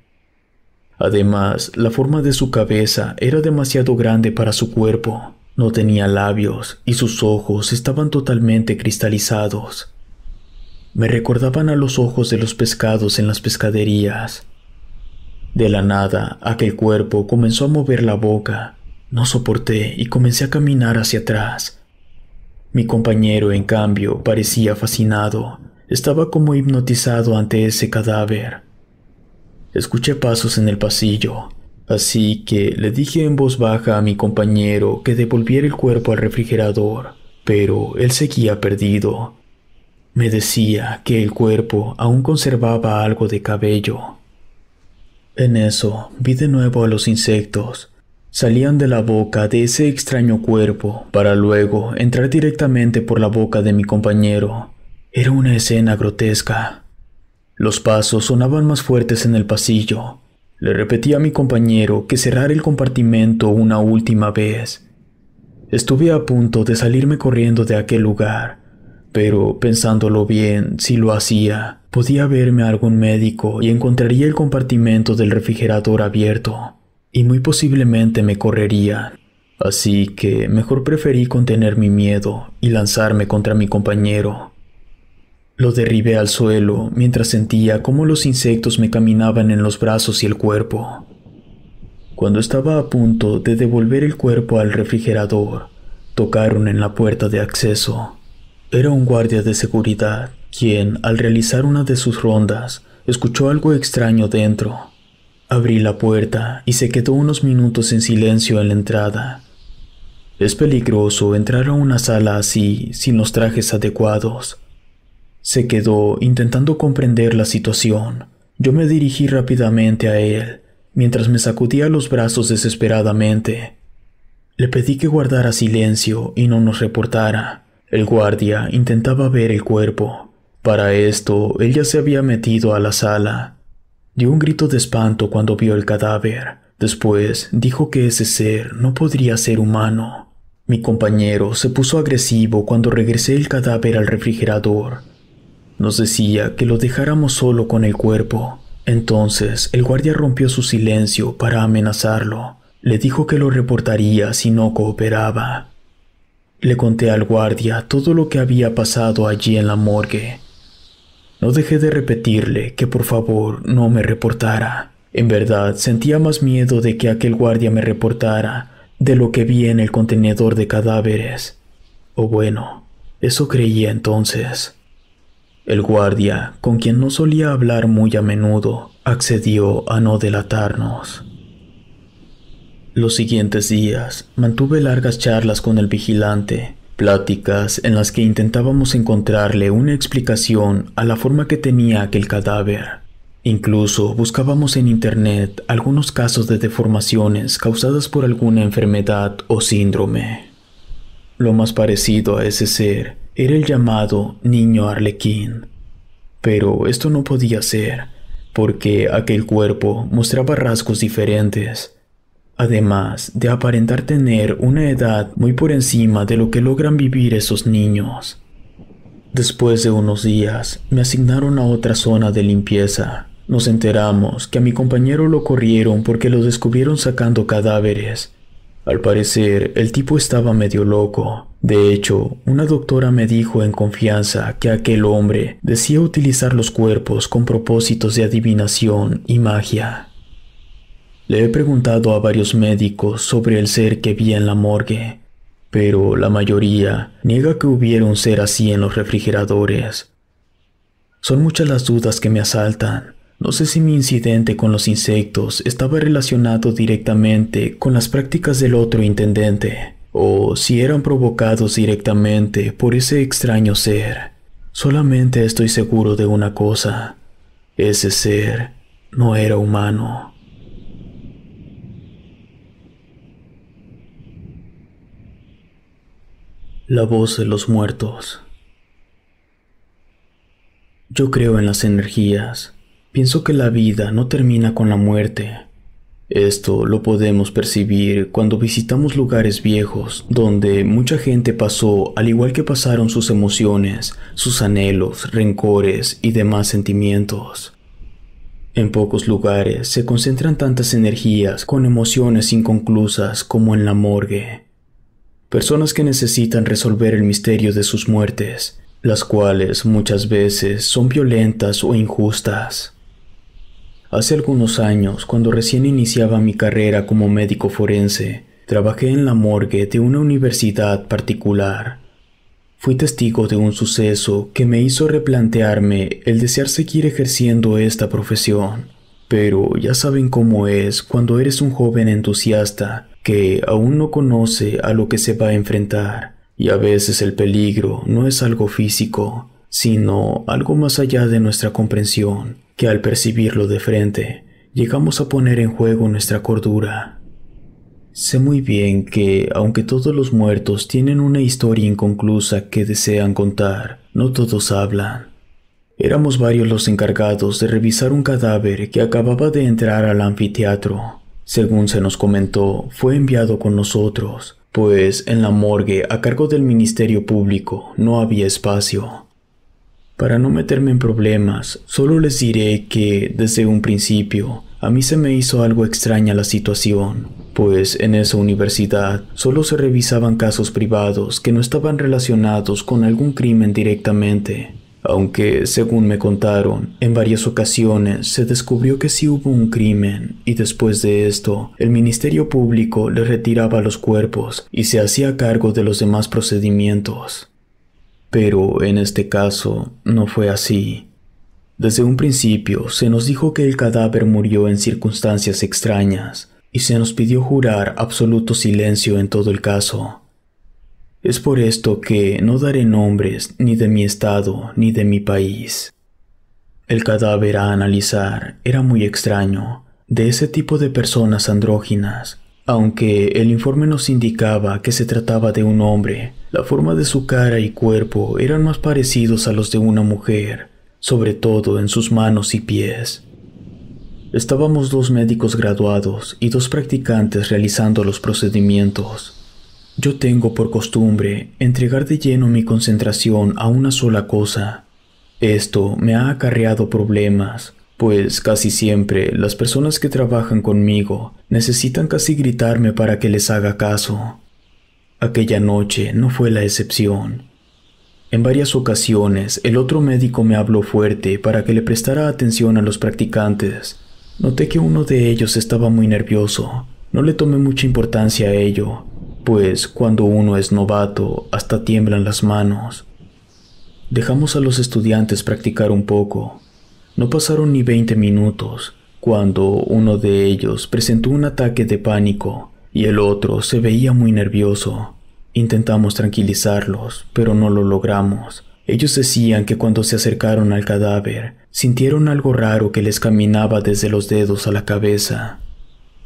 Además, la forma de su cabeza era demasiado grande para su cuerpo. No tenía labios y sus ojos estaban totalmente cristalizados me recordaban a los ojos de los pescados en las pescaderías. De la nada, aquel cuerpo comenzó a mover la boca. No soporté y comencé a caminar hacia atrás. Mi compañero, en cambio, parecía fascinado. Estaba como hipnotizado ante ese cadáver. Escuché pasos en el pasillo, así que le dije en voz baja a mi compañero que devolviera el cuerpo al refrigerador, pero él seguía perdido. Me decía que el cuerpo aún conservaba algo de cabello. En eso vi de nuevo a los insectos. Salían de la boca de ese extraño cuerpo para luego entrar directamente por la boca de mi compañero. Era una escena grotesca. Los pasos sonaban más fuertes en el pasillo. Le repetí a mi compañero que cerrara el compartimento una última vez. Estuve a punto de salirme corriendo de aquel lugar pero pensándolo bien, si lo hacía, podía verme a algún médico y encontraría el compartimento del refrigerador abierto, y muy posiblemente me correría. Así que mejor preferí contener mi miedo y lanzarme contra mi compañero. Lo derribé al suelo mientras sentía cómo los insectos me caminaban en los brazos y el cuerpo. Cuando estaba a punto de devolver el cuerpo al refrigerador, tocaron en la puerta de acceso. Era un guardia de seguridad, quien, al realizar una de sus rondas, escuchó algo extraño dentro. Abrí la puerta y se quedó unos minutos en silencio en la entrada. Es peligroso entrar a una sala así sin los trajes adecuados. Se quedó intentando comprender la situación. Yo me dirigí rápidamente a él, mientras me sacudía los brazos desesperadamente. Le pedí que guardara silencio y no nos reportara. El guardia intentaba ver el cuerpo. Para esto, él ya se había metido a la sala. Dio un grito de espanto cuando vio el cadáver. Después dijo que ese ser no podría ser humano. Mi compañero se puso agresivo cuando regresé el cadáver al refrigerador. Nos decía que lo dejáramos solo con el cuerpo. Entonces el guardia rompió su silencio para amenazarlo. Le dijo que lo reportaría si no cooperaba. Le conté al guardia todo lo que había pasado allí en la morgue. No dejé de repetirle que por favor no me reportara. En verdad, sentía más miedo de que aquel guardia me reportara de lo que vi en el contenedor de cadáveres. O bueno, eso creía entonces. El guardia, con quien no solía hablar muy a menudo, accedió a no delatarnos. Los siguientes días mantuve largas charlas con el vigilante, pláticas en las que intentábamos encontrarle una explicación a la forma que tenía aquel cadáver. Incluso buscábamos en Internet algunos casos de deformaciones causadas por alguna enfermedad o síndrome. Lo más parecido a ese ser era el llamado niño arlequín. Pero esto no podía ser, porque aquel cuerpo mostraba rasgos diferentes, además de aparentar tener una edad muy por encima de lo que logran vivir esos niños. Después de unos días, me asignaron a otra zona de limpieza. Nos enteramos que a mi compañero lo corrieron porque lo descubrieron sacando cadáveres. Al parecer, el tipo estaba medio loco. De hecho, una doctora me dijo en confianza que aquel hombre decía utilizar los cuerpos con propósitos de adivinación y magia. Le he preguntado a varios médicos sobre el ser que vi en la morgue, pero la mayoría niega que hubiera un ser así en los refrigeradores. Son muchas las dudas que me asaltan. No sé si mi incidente con los insectos estaba relacionado directamente con las prácticas del otro intendente, o si eran provocados directamente por ese extraño ser. Solamente estoy seguro de una cosa. Ese ser no era humano. La voz de los muertos. Yo creo en las energías. Pienso que la vida no termina con la muerte. Esto lo podemos percibir cuando visitamos lugares viejos, donde mucha gente pasó al igual que pasaron sus emociones, sus anhelos, rencores y demás sentimientos. En pocos lugares se concentran tantas energías con emociones inconclusas como en la morgue personas que necesitan resolver el misterio de sus muertes, las cuales muchas veces son violentas o injustas. Hace algunos años, cuando recién iniciaba mi carrera como médico forense, trabajé en la morgue de una universidad particular. Fui testigo de un suceso que me hizo replantearme el desear seguir ejerciendo esta profesión. Pero ya saben cómo es cuando eres un joven entusiasta que aún no conoce a lo que se va a enfrentar, y a veces el peligro no es algo físico, sino algo más allá de nuestra comprensión, que al percibirlo de frente, llegamos a poner en juego nuestra cordura. Sé muy bien que, aunque todos los muertos tienen una historia inconclusa que desean contar, no todos hablan. Éramos varios los encargados de revisar un cadáver que acababa de entrar al anfiteatro. Según se nos comentó, fue enviado con nosotros, pues en la morgue a cargo del Ministerio Público no había espacio. Para no meterme en problemas, solo les diré que desde un principio a mí se me hizo algo extraña la situación, pues en esa universidad solo se revisaban casos privados que no estaban relacionados con algún crimen directamente. Aunque, según me contaron, en varias ocasiones se descubrió que sí hubo un crimen y después de esto, el Ministerio Público le retiraba los cuerpos y se hacía cargo de los demás procedimientos. Pero en este caso no fue así. Desde un principio se nos dijo que el cadáver murió en circunstancias extrañas y se nos pidió jurar absoluto silencio en todo el caso. Es por esto que no daré nombres ni de mi estado ni de mi país. El cadáver a analizar era muy extraño, de ese tipo de personas andróginas. Aunque el informe nos indicaba que se trataba de un hombre, la forma de su cara y cuerpo eran más parecidos a los de una mujer, sobre todo en sus manos y pies. Estábamos dos médicos graduados y dos practicantes realizando los procedimientos. Yo tengo por costumbre entregar de lleno mi concentración a una sola cosa. Esto me ha acarreado problemas, pues casi siempre las personas que trabajan conmigo necesitan casi gritarme para que les haga caso. Aquella noche no fue la excepción. En varias ocasiones el otro médico me habló fuerte para que le prestara atención a los practicantes. Noté que uno de ellos estaba muy nervioso. No le tomé mucha importancia a ello, pues cuando uno es novato hasta tiemblan las manos. Dejamos a los estudiantes practicar un poco. No pasaron ni 20 minutos cuando uno de ellos presentó un ataque de pánico y el otro se veía muy nervioso. Intentamos tranquilizarlos, pero no lo logramos. Ellos decían que cuando se acercaron al cadáver, sintieron algo raro que les caminaba desde los dedos a la cabeza.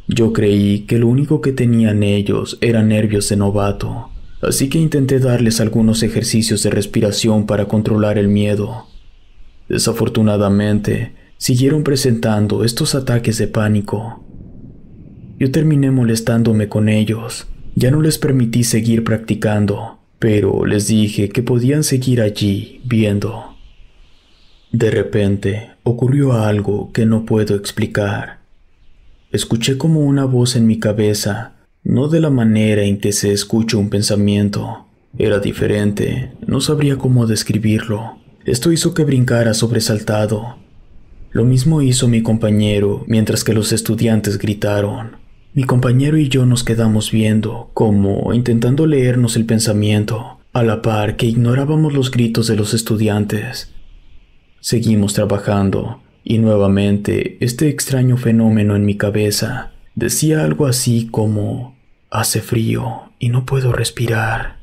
Yo creí que lo único que tenían ellos era nervios de novato, así que intenté darles algunos ejercicios de respiración para controlar el miedo. Desafortunadamente, siguieron presentando estos ataques de pánico. Yo terminé molestándome con ellos, ya no les permití seguir practicando, pero les dije que podían seguir allí viendo. De repente ocurrió algo que no puedo explicar escuché como una voz en mi cabeza, no de la manera en que se escucha un pensamiento. Era diferente, no sabría cómo describirlo. Esto hizo que brincara sobresaltado. Lo mismo hizo mi compañero mientras que los estudiantes gritaron. Mi compañero y yo nos quedamos viendo, como intentando leernos el pensamiento, a la par que ignorábamos los gritos de los estudiantes. Seguimos trabajando, y nuevamente, este extraño fenómeno en mi cabeza decía algo así como, hace frío y no puedo respirar.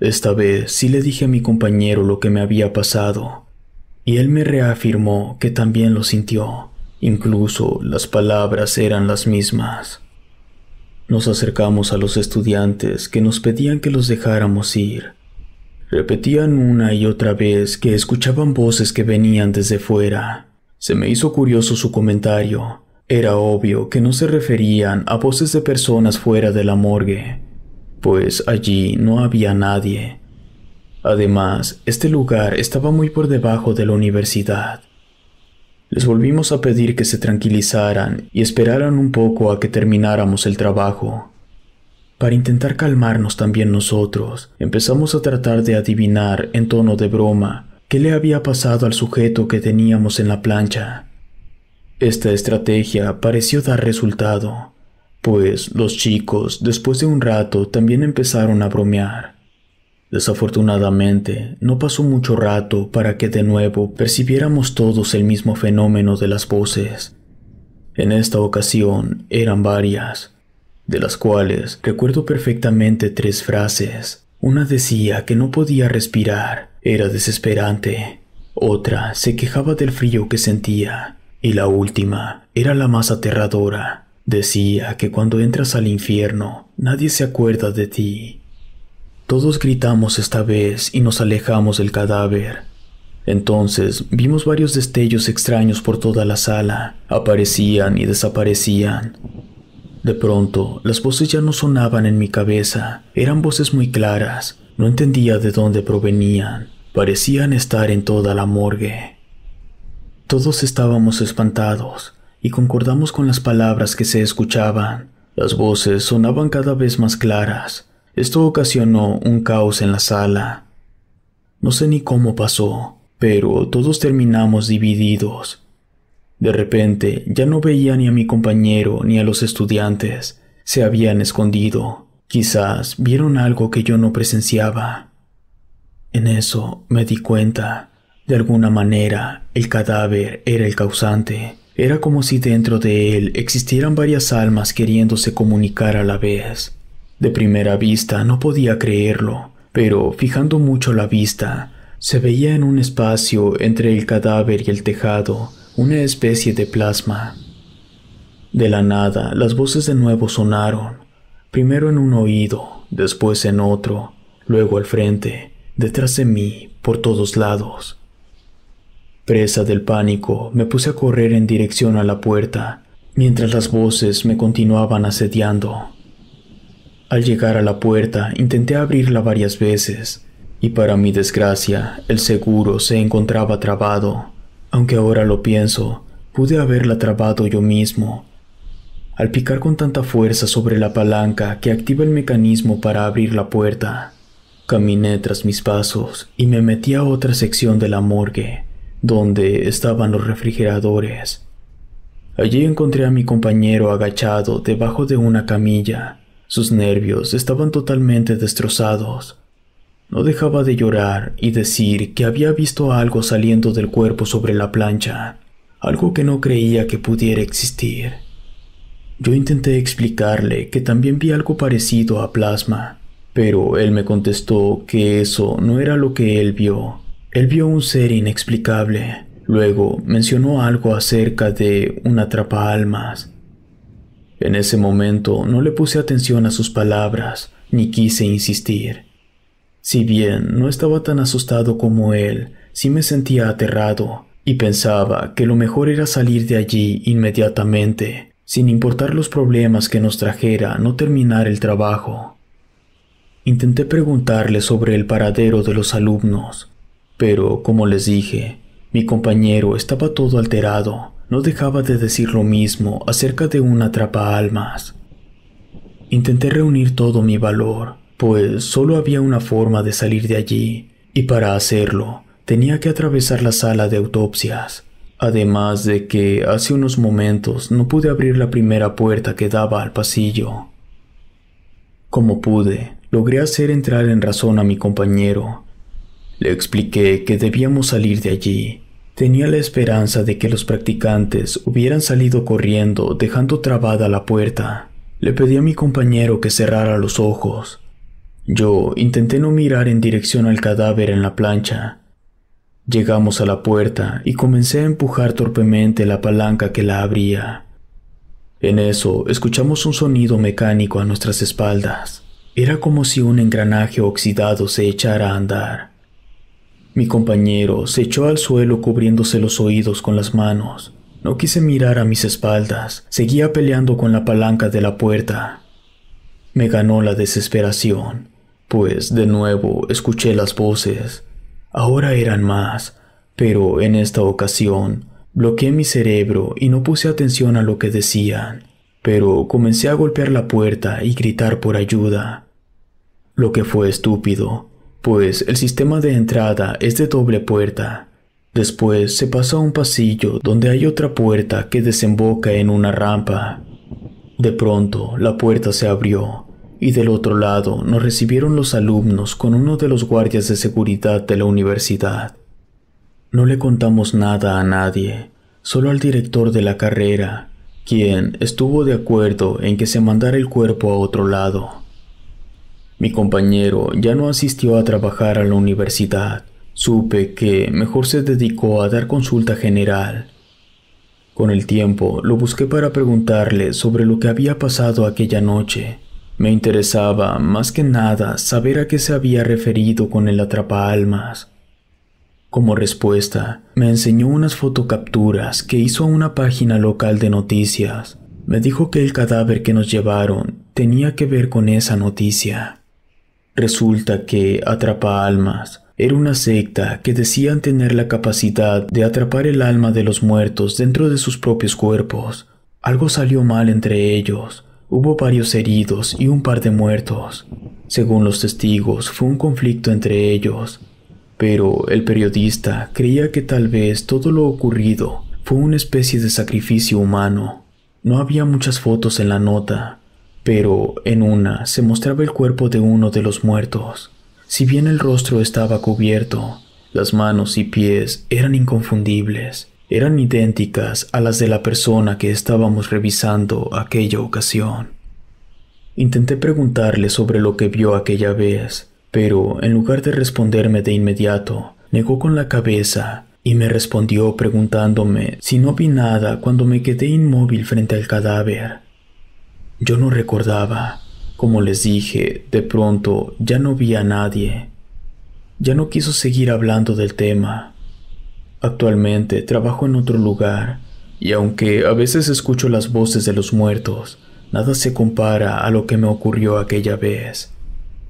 Esta vez sí le dije a mi compañero lo que me había pasado, y él me reafirmó que también lo sintió, incluso las palabras eran las mismas. Nos acercamos a los estudiantes que nos pedían que los dejáramos ir. Repetían una y otra vez que escuchaban voces que venían desde fuera, se me hizo curioso su comentario. Era obvio que no se referían a voces de personas fuera de la morgue, pues allí no había nadie. Además, este lugar estaba muy por debajo de la universidad. Les volvimos a pedir que se tranquilizaran y esperaran un poco a que termináramos el trabajo. Para intentar calmarnos también nosotros, empezamos a tratar de adivinar en tono de broma ¿Qué le había pasado al sujeto que teníamos en la plancha? Esta estrategia pareció dar resultado, pues los chicos, después de un rato, también empezaron a bromear. Desafortunadamente, no pasó mucho rato para que de nuevo percibiéramos todos el mismo fenómeno de las voces. En esta ocasión eran varias, de las cuales recuerdo perfectamente tres frases. Una decía que no podía respirar, era desesperante. Otra se quejaba del frío que sentía. Y la última era la más aterradora. Decía que cuando entras al infierno nadie se acuerda de ti. Todos gritamos esta vez y nos alejamos del cadáver. Entonces vimos varios destellos extraños por toda la sala. Aparecían y desaparecían. De pronto, las voces ya no sonaban en mi cabeza. Eran voces muy claras. No entendía de dónde provenían parecían estar en toda la morgue. Todos estábamos espantados y concordamos con las palabras que se escuchaban. Las voces sonaban cada vez más claras. Esto ocasionó un caos en la sala. No sé ni cómo pasó, pero todos terminamos divididos. De repente ya no veía ni a mi compañero ni a los estudiantes. Se habían escondido. Quizás vieron algo que yo no presenciaba. En eso me di cuenta. De alguna manera, el cadáver era el causante. Era como si dentro de él existieran varias almas queriéndose comunicar a la vez. De primera vista no podía creerlo, pero fijando mucho la vista, se veía en un espacio entre el cadáver y el tejado una especie de plasma. De la nada, las voces de nuevo sonaron, primero en un oído, después en otro, luego al frente, detrás de mí, por todos lados. Presa del pánico, me puse a correr en dirección a la puerta, mientras las voces me continuaban asediando. Al llegar a la puerta, intenté abrirla varias veces, y para mi desgracia, el seguro se encontraba trabado. Aunque ahora lo pienso, pude haberla trabado yo mismo. Al picar con tanta fuerza sobre la palanca que activa el mecanismo para abrir la puerta, Caminé tras mis pasos y me metí a otra sección de la morgue, donde estaban los refrigeradores. Allí encontré a mi compañero agachado debajo de una camilla. Sus nervios estaban totalmente destrozados. No dejaba de llorar y decir que había visto algo saliendo del cuerpo sobre la plancha, algo que no creía que pudiera existir. Yo intenté explicarle que también vi algo parecido a plasma, pero él me contestó que eso no era lo que él vio. Él vio un ser inexplicable. Luego mencionó algo acerca de un almas. En ese momento no le puse atención a sus palabras, ni quise insistir. Si bien no estaba tan asustado como él, sí me sentía aterrado y pensaba que lo mejor era salir de allí inmediatamente, sin importar los problemas que nos trajera no terminar el trabajo. Intenté preguntarle sobre el paradero de los alumnos, pero como les dije, mi compañero estaba todo alterado, no dejaba de decir lo mismo acerca de un atrapa almas. Intenté reunir todo mi valor, pues solo había una forma de salir de allí, y para hacerlo tenía que atravesar la sala de autopsias, además de que hace unos momentos no pude abrir la primera puerta que daba al pasillo. Como pude, logré hacer entrar en razón a mi compañero. Le expliqué que debíamos salir de allí. Tenía la esperanza de que los practicantes hubieran salido corriendo dejando trabada la puerta. Le pedí a mi compañero que cerrara los ojos. Yo intenté no mirar en dirección al cadáver en la plancha. Llegamos a la puerta y comencé a empujar torpemente la palanca que la abría. En eso escuchamos un sonido mecánico a nuestras espaldas. Era como si un engranaje oxidado se echara a andar. Mi compañero se echó al suelo cubriéndose los oídos con las manos. No quise mirar a mis espaldas. Seguía peleando con la palanca de la puerta. Me ganó la desesperación, pues de nuevo escuché las voces. Ahora eran más, pero en esta ocasión bloqueé mi cerebro y no puse atención a lo que decían, pero comencé a golpear la puerta y gritar por ayuda lo que fue estúpido, pues el sistema de entrada es de doble puerta. Después se pasa a un pasillo donde hay otra puerta que desemboca en una rampa. De pronto, la puerta se abrió y del otro lado nos recibieron los alumnos con uno de los guardias de seguridad de la universidad. No le contamos nada a nadie, solo al director de la carrera, quien estuvo de acuerdo en que se mandara el cuerpo a otro lado. Mi compañero ya no asistió a trabajar a la universidad. Supe que mejor se dedicó a dar consulta general. Con el tiempo lo busqué para preguntarle sobre lo que había pasado aquella noche. Me interesaba más que nada saber a qué se había referido con el atrapaalmas. Como respuesta, me enseñó unas fotocapturas que hizo a una página local de noticias. Me dijo que el cadáver que nos llevaron tenía que ver con esa noticia. Resulta que atrapa almas. Era una secta que decían tener la capacidad de atrapar el alma de los muertos dentro de sus propios cuerpos. Algo salió mal entre ellos. Hubo varios heridos y un par de muertos. Según los testigos, fue un conflicto entre ellos. Pero el periodista creía que tal vez todo lo ocurrido fue una especie de sacrificio humano. No había muchas fotos en la nota, pero en una se mostraba el cuerpo de uno de los muertos. Si bien el rostro estaba cubierto, las manos y pies eran inconfundibles, eran idénticas a las de la persona que estábamos revisando aquella ocasión. Intenté preguntarle sobre lo que vio aquella vez, pero en lugar de responderme de inmediato, negó con la cabeza y me respondió preguntándome si no vi nada cuando me quedé inmóvil frente al cadáver yo no recordaba. Como les dije, de pronto ya no vi a nadie. Ya no quiso seguir hablando del tema. Actualmente trabajo en otro lugar y aunque a veces escucho las voces de los muertos, nada se compara a lo que me ocurrió aquella vez.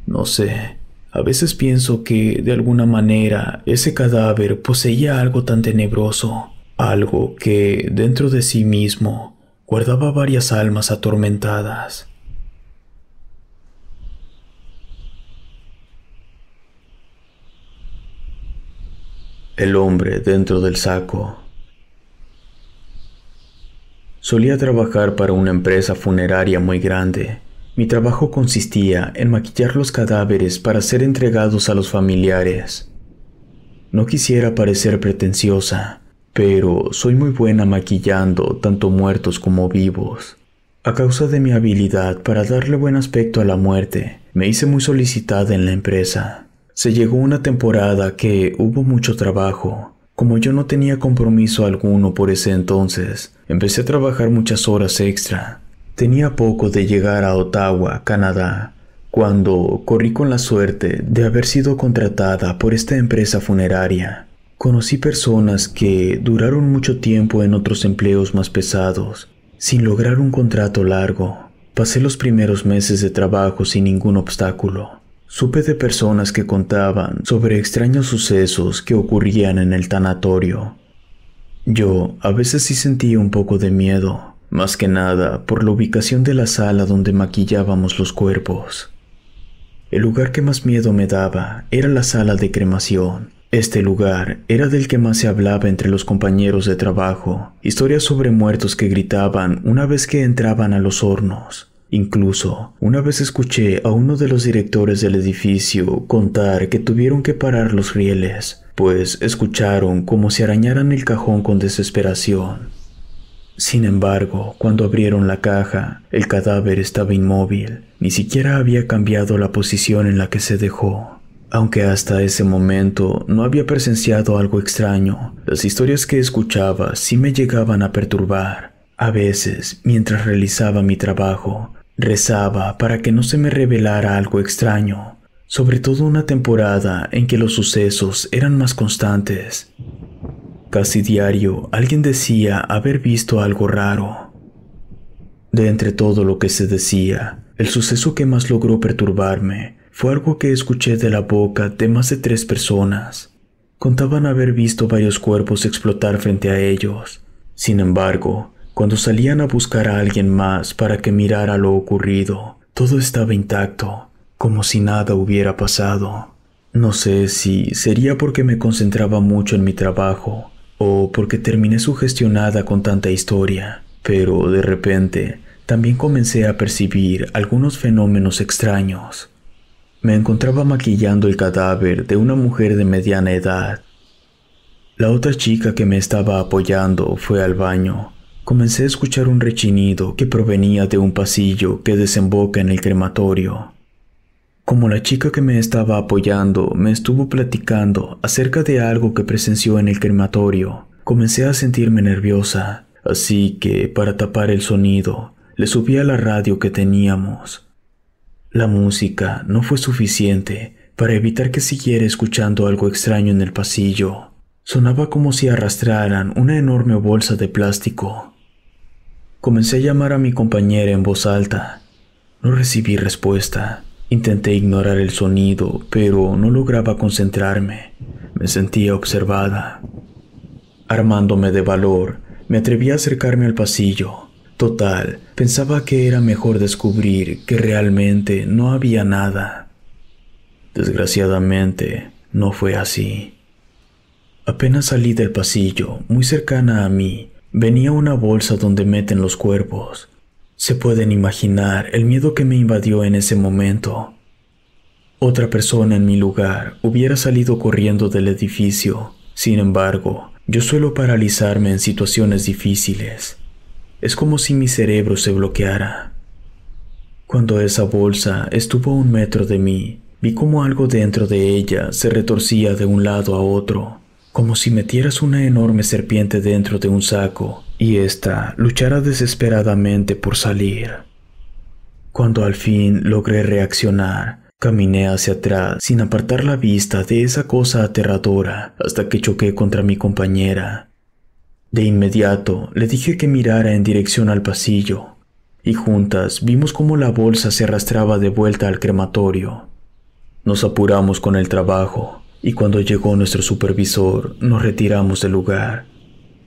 No sé, a veces pienso que de alguna manera ese cadáver poseía algo tan tenebroso, algo que dentro de sí mismo guardaba varias almas atormentadas. El hombre dentro del saco Solía trabajar para una empresa funeraria muy grande. Mi trabajo consistía en maquillar los cadáveres para ser entregados a los familiares. No quisiera parecer pretenciosa, pero soy muy buena maquillando tanto muertos como vivos. A causa de mi habilidad para darle buen aspecto a la muerte, me hice muy solicitada en la empresa. Se llegó una temporada que hubo mucho trabajo. Como yo no tenía compromiso alguno por ese entonces, empecé a trabajar muchas horas extra. Tenía poco de llegar a Ottawa, Canadá, cuando corrí con la suerte de haber sido contratada por esta empresa funeraria Conocí personas que duraron mucho tiempo en otros empleos más pesados, sin lograr un contrato largo. Pasé los primeros meses de trabajo sin ningún obstáculo. Supe de personas que contaban sobre extraños sucesos que ocurrían en el tanatorio. Yo a veces sí sentía un poco de miedo, más que nada por la ubicación de la sala donde maquillábamos los cuerpos. El lugar que más miedo me daba era la sala de cremación. Este lugar era del que más se hablaba entre los compañeros de trabajo, historias sobre muertos que gritaban una vez que entraban a los hornos. Incluso, una vez escuché a uno de los directores del edificio contar que tuvieron que parar los rieles, pues escucharon como se si arañaran el cajón con desesperación. Sin embargo, cuando abrieron la caja, el cadáver estaba inmóvil, ni siquiera había cambiado la posición en la que se dejó. Aunque hasta ese momento no había presenciado algo extraño, las historias que escuchaba sí me llegaban a perturbar. A veces, mientras realizaba mi trabajo, rezaba para que no se me revelara algo extraño, sobre todo una temporada en que los sucesos eran más constantes. Casi diario alguien decía haber visto algo raro. De entre todo lo que se decía, el suceso que más logró perturbarme fue algo que escuché de la boca de más de tres personas. Contaban haber visto varios cuerpos explotar frente a ellos. Sin embargo, cuando salían a buscar a alguien más para que mirara lo ocurrido, todo estaba intacto, como si nada hubiera pasado. No sé si sería porque me concentraba mucho en mi trabajo o porque terminé sugestionada con tanta historia, pero de repente también comencé a percibir algunos fenómenos extraños me encontraba maquillando el cadáver de una mujer de mediana edad. La otra chica que me estaba apoyando fue al baño. Comencé a escuchar un rechinido que provenía de un pasillo que desemboca en el crematorio. Como la chica que me estaba apoyando me estuvo platicando acerca de algo que presenció en el crematorio, comencé a sentirme nerviosa, así que para tapar el sonido, le subí a la radio que teníamos la música no fue suficiente para evitar que siguiera escuchando algo extraño en el pasillo. Sonaba como si arrastraran una enorme bolsa de plástico. Comencé a llamar a mi compañera en voz alta. No recibí respuesta. Intenté ignorar el sonido, pero no lograba concentrarme. Me sentía observada. Armándome de valor, me atreví a acercarme al pasillo. Total, pensaba que era mejor descubrir que realmente no había nada. Desgraciadamente, no fue así. Apenas salí del pasillo, muy cercana a mí, venía una bolsa donde meten los cuerpos. Se pueden imaginar el miedo que me invadió en ese momento. Otra persona en mi lugar hubiera salido corriendo del edificio. Sin embargo, yo suelo paralizarme en situaciones difíciles. Es como si mi cerebro se bloqueara. Cuando esa bolsa estuvo a un metro de mí, vi como algo dentro de ella se retorcía de un lado a otro, como si metieras una enorme serpiente dentro de un saco y ésta luchara desesperadamente por salir. Cuando al fin logré reaccionar, caminé hacia atrás sin apartar la vista de esa cosa aterradora hasta que choqué contra mi compañera, de inmediato le dije que mirara en dirección al pasillo, y juntas vimos cómo la bolsa se arrastraba de vuelta al crematorio. Nos apuramos con el trabajo, y cuando llegó nuestro supervisor nos retiramos del lugar.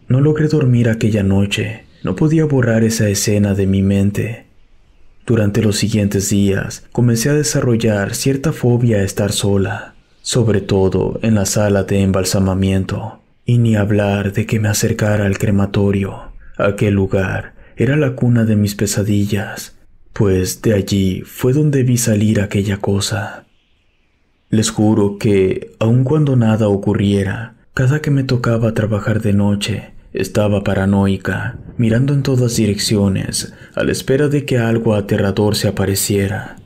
No logré dormir aquella noche, no podía borrar esa escena de mi mente. Durante los siguientes días comencé a desarrollar cierta fobia a estar sola, sobre todo en la sala de embalsamamiento. Y ni hablar de que me acercara al crematorio. Aquel lugar era la cuna de mis pesadillas, pues de allí fue donde vi salir aquella cosa. Les juro que, aun cuando nada ocurriera, cada que me tocaba trabajar de noche, estaba paranoica, mirando en todas direcciones, a la espera de que algo aterrador se apareciera.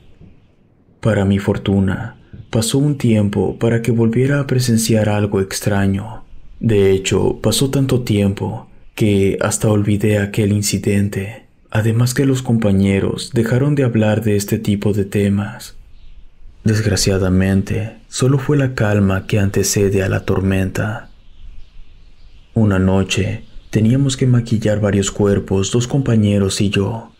Para mi fortuna, pasó un tiempo para que volviera a presenciar algo extraño. De hecho, pasó tanto tiempo que hasta olvidé aquel incidente, además que los compañeros dejaron de hablar de este tipo de temas. Desgraciadamente, solo fue la calma que antecede a la tormenta. Una noche, teníamos que maquillar varios cuerpos, dos compañeros y yo.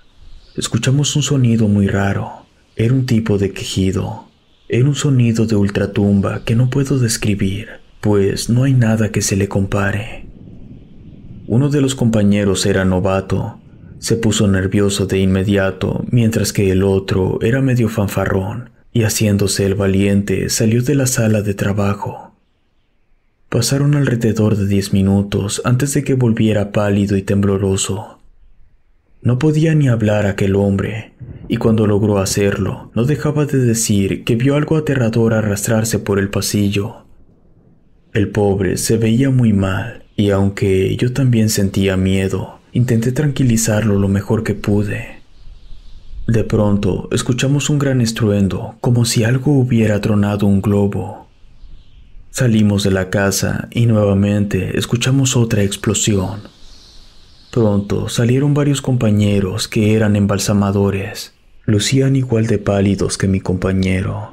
Escuchamos un sonido muy raro. Era un tipo de quejido. Era un sonido de ultratumba que no puedo describir pues no hay nada que se le compare. Uno de los compañeros era novato, se puso nervioso de inmediato, mientras que el otro era medio fanfarrón, y haciéndose el valiente salió de la sala de trabajo. Pasaron alrededor de diez minutos antes de que volviera pálido y tembloroso. No podía ni hablar aquel hombre, y cuando logró hacerlo, no dejaba de decir que vio algo aterrador arrastrarse por el pasillo el pobre se veía muy mal, y aunque yo también sentía miedo, intenté tranquilizarlo lo mejor que pude. De pronto escuchamos un gran estruendo, como si algo hubiera tronado un globo. Salimos de la casa y nuevamente escuchamos otra explosión. Pronto salieron varios compañeros que eran embalsamadores. Lucían igual de pálidos que mi compañero.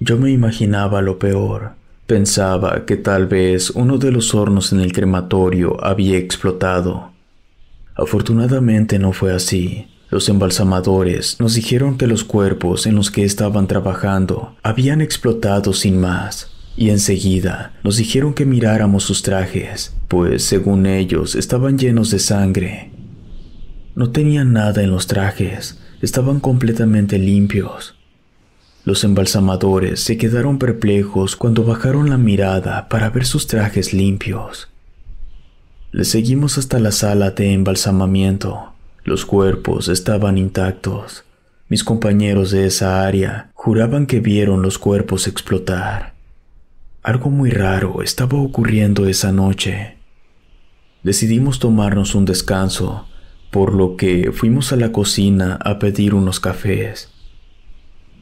Yo me imaginaba lo peor, Pensaba que tal vez uno de los hornos en el crematorio había explotado. Afortunadamente no fue así. Los embalsamadores nos dijeron que los cuerpos en los que estaban trabajando habían explotado sin más, y enseguida nos dijeron que miráramos sus trajes, pues según ellos estaban llenos de sangre. No tenían nada en los trajes, estaban completamente limpios, los embalsamadores se quedaron perplejos cuando bajaron la mirada para ver sus trajes limpios. Le seguimos hasta la sala de embalsamamiento. Los cuerpos estaban intactos. Mis compañeros de esa área juraban que vieron los cuerpos explotar. Algo muy raro estaba ocurriendo esa noche. Decidimos tomarnos un descanso, por lo que fuimos a la cocina a pedir unos cafés.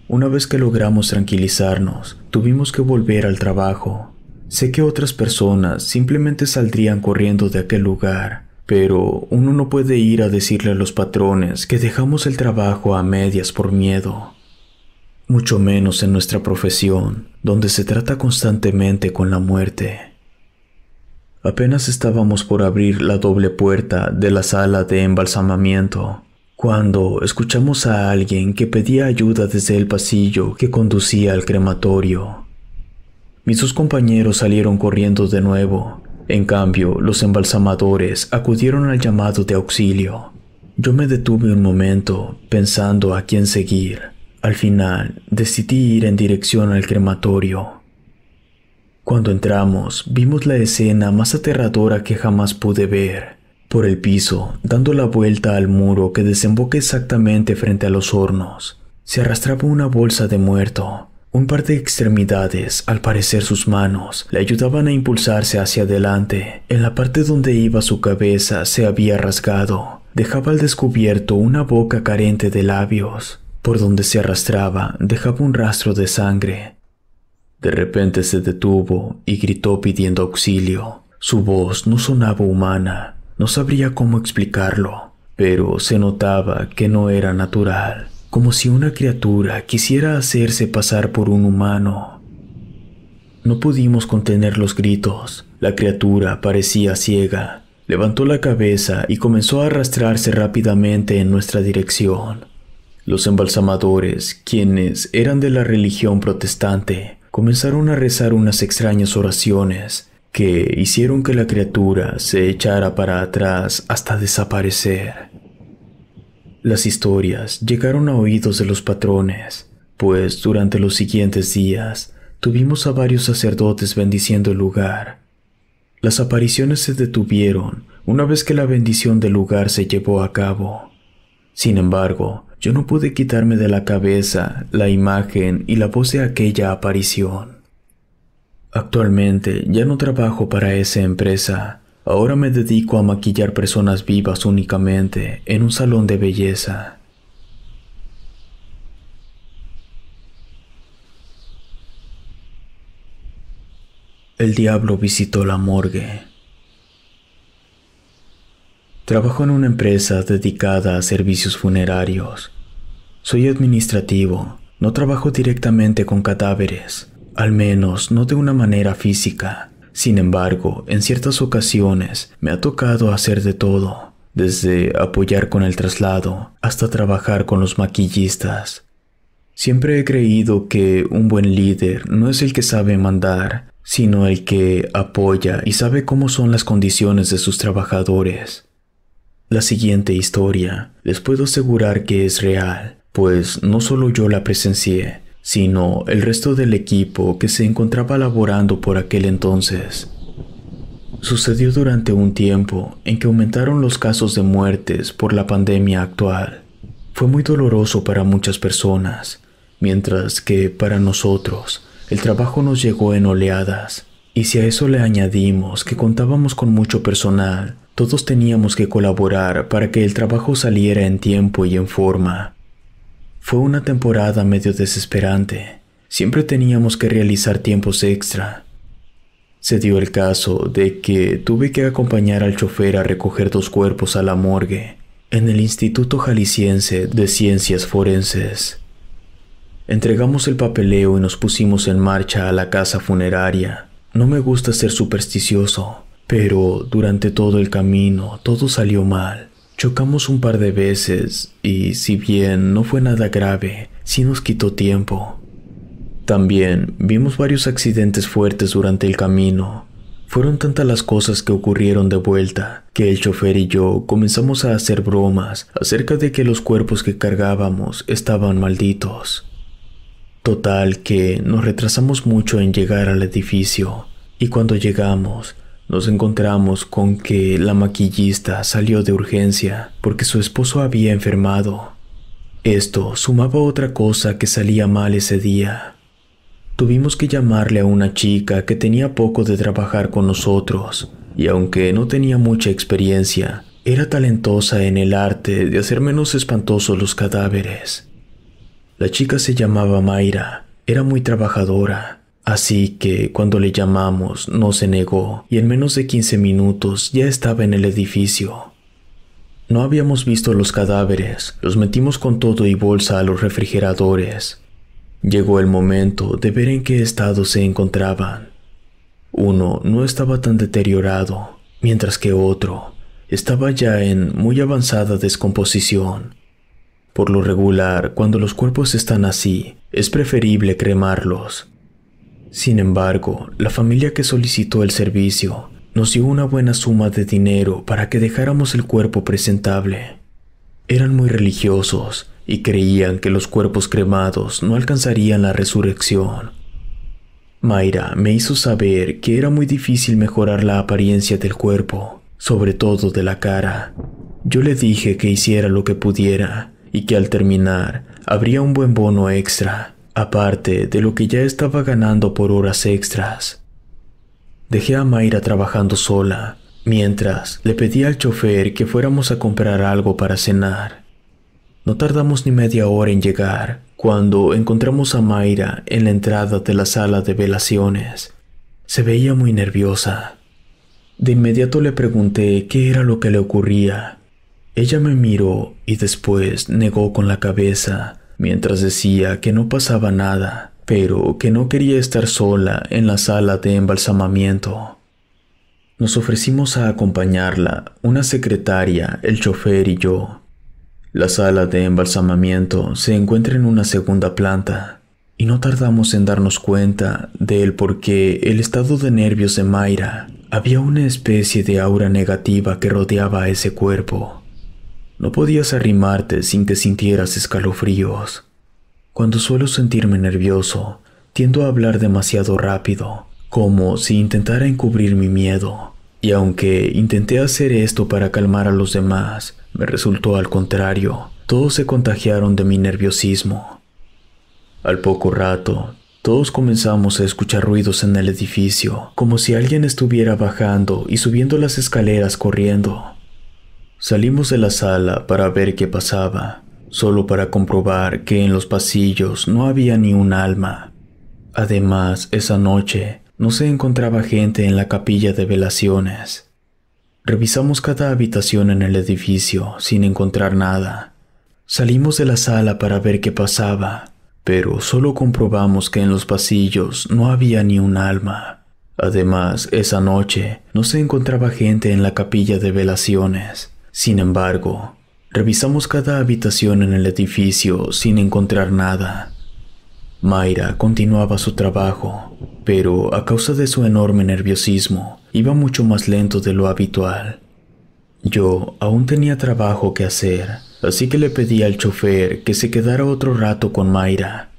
Una vez que logramos tranquilizarnos, tuvimos que volver al trabajo. Sé que otras personas simplemente saldrían corriendo de aquel lugar, pero uno no puede ir a decirle a los patrones que dejamos el trabajo a medias por miedo. Mucho menos en nuestra profesión, donde se trata constantemente con la muerte. Apenas estábamos por abrir la doble puerta de la sala de embalsamamiento cuando escuchamos a alguien que pedía ayuda desde el pasillo que conducía al crematorio, mis dos compañeros salieron corriendo de nuevo. En cambio, los embalsamadores acudieron al llamado de auxilio. Yo me detuve un momento pensando a quién seguir. Al final, decidí ir en dirección al crematorio. Cuando entramos, vimos la escena más aterradora que jamás pude ver por el piso, dando la vuelta al muro que desemboca exactamente frente a los hornos. Se arrastraba una bolsa de muerto. Un par de extremidades, al parecer sus manos, le ayudaban a impulsarse hacia adelante. En la parte donde iba su cabeza se había rasgado. Dejaba al descubierto una boca carente de labios. Por donde se arrastraba dejaba un rastro de sangre. De repente se detuvo y gritó pidiendo auxilio. Su voz no sonaba humana, no sabría cómo explicarlo, pero se notaba que no era natural, como si una criatura quisiera hacerse pasar por un humano. No pudimos contener los gritos. La criatura parecía ciega. Levantó la cabeza y comenzó a arrastrarse rápidamente en nuestra dirección. Los embalsamadores, quienes eran de la religión protestante, comenzaron a rezar unas extrañas oraciones que hicieron que la criatura se echara para atrás hasta desaparecer. Las historias llegaron a oídos de los patrones, pues durante los siguientes días tuvimos a varios sacerdotes bendiciendo el lugar. Las apariciones se detuvieron una vez que la bendición del lugar se llevó a cabo. Sin embargo, yo no pude quitarme de la cabeza la imagen y la voz de aquella aparición. Actualmente ya no trabajo para esa empresa. Ahora me dedico a maquillar personas vivas únicamente en un salón de belleza. El diablo visitó la morgue. Trabajo en una empresa dedicada a servicios funerarios. Soy administrativo, no trabajo directamente con cadáveres, al menos no de una manera física. Sin embargo, en ciertas ocasiones me ha tocado hacer de todo, desde apoyar con el traslado hasta trabajar con los maquillistas. Siempre he creído que un buen líder no es el que sabe mandar, sino el que apoya y sabe cómo son las condiciones de sus trabajadores. La siguiente historia les puedo asegurar que es real, pues no solo yo la presencié, sino el resto del equipo que se encontraba laborando por aquel entonces. Sucedió durante un tiempo en que aumentaron los casos de muertes por la pandemia actual. Fue muy doloroso para muchas personas, mientras que para nosotros el trabajo nos llegó en oleadas. Y si a eso le añadimos que contábamos con mucho personal, todos teníamos que colaborar para que el trabajo saliera en tiempo y en forma. Fue una temporada medio desesperante. Siempre teníamos que realizar tiempos extra. Se dio el caso de que tuve que acompañar al chofer a recoger dos cuerpos a la morgue en el Instituto Jalisciense de Ciencias Forenses. Entregamos el papeleo y nos pusimos en marcha a la casa funeraria. No me gusta ser supersticioso, pero durante todo el camino todo salió mal. Chocamos un par de veces y si bien no fue nada grave, sí nos quitó tiempo. También vimos varios accidentes fuertes durante el camino. Fueron tantas las cosas que ocurrieron de vuelta que el chofer y yo comenzamos a hacer bromas acerca de que los cuerpos que cargábamos estaban malditos. Total que nos retrasamos mucho en llegar al edificio y cuando llegamos nos encontramos con que la maquillista salió de urgencia porque su esposo había enfermado. Esto sumaba otra cosa que salía mal ese día. Tuvimos que llamarle a una chica que tenía poco de trabajar con nosotros, y aunque no tenía mucha experiencia, era talentosa en el arte de hacer menos espantosos los cadáveres. La chica se llamaba Mayra, era muy trabajadora Así que cuando le llamamos no se negó y en menos de 15 minutos ya estaba en el edificio. No habíamos visto los cadáveres, los metimos con todo y bolsa a los refrigeradores. Llegó el momento de ver en qué estado se encontraban. Uno no estaba tan deteriorado, mientras que otro estaba ya en muy avanzada descomposición. Por lo regular, cuando los cuerpos están así, es preferible cremarlos, sin embargo, la familia que solicitó el servicio nos dio una buena suma de dinero para que dejáramos el cuerpo presentable. Eran muy religiosos y creían que los cuerpos cremados no alcanzarían la resurrección. Mayra me hizo saber que era muy difícil mejorar la apariencia del cuerpo, sobre todo de la cara. Yo le dije que hiciera lo que pudiera y que al terminar habría un buen bono extra aparte de lo que ya estaba ganando por horas extras. Dejé a Mayra trabajando sola, mientras le pedí al chofer que fuéramos a comprar algo para cenar. No tardamos ni media hora en llegar, cuando encontramos a Mayra en la entrada de la sala de velaciones. Se veía muy nerviosa. De inmediato le pregunté qué era lo que le ocurría. Ella me miró y después negó con la cabeza mientras decía que no pasaba nada, pero que no quería estar sola en la sala de embalsamamiento. Nos ofrecimos a acompañarla, una secretaria, el chofer y yo. La sala de embalsamamiento se encuentra en una segunda planta, y no tardamos en darnos cuenta del por qué el estado de nervios de Mayra había una especie de aura negativa que rodeaba ese cuerpo. No podías arrimarte sin que sintieras escalofríos. Cuando suelo sentirme nervioso, tiendo a hablar demasiado rápido, como si intentara encubrir mi miedo. Y aunque intenté hacer esto para calmar a los demás, me resultó al contrario. Todos se contagiaron de mi nerviosismo. Al poco rato, todos comenzamos a escuchar ruidos en el edificio, como si alguien estuviera bajando y subiendo las escaleras corriendo. Salimos de la sala para ver qué pasaba, solo para comprobar que en los pasillos no había ni un alma. Además, esa noche no se encontraba gente en la capilla de velaciones. Revisamos cada habitación en el edificio sin encontrar nada. Salimos de la sala para ver qué pasaba, pero solo comprobamos que en los pasillos no había ni un alma. Además, esa noche no se encontraba gente en la capilla de velaciones. Sin embargo, revisamos cada habitación en el edificio sin encontrar nada. Mayra continuaba su trabajo, pero a causa de su enorme nerviosismo, iba mucho más lento de lo habitual. Yo aún tenía trabajo que hacer, así que le pedí al chofer que se quedara otro rato con Mayra.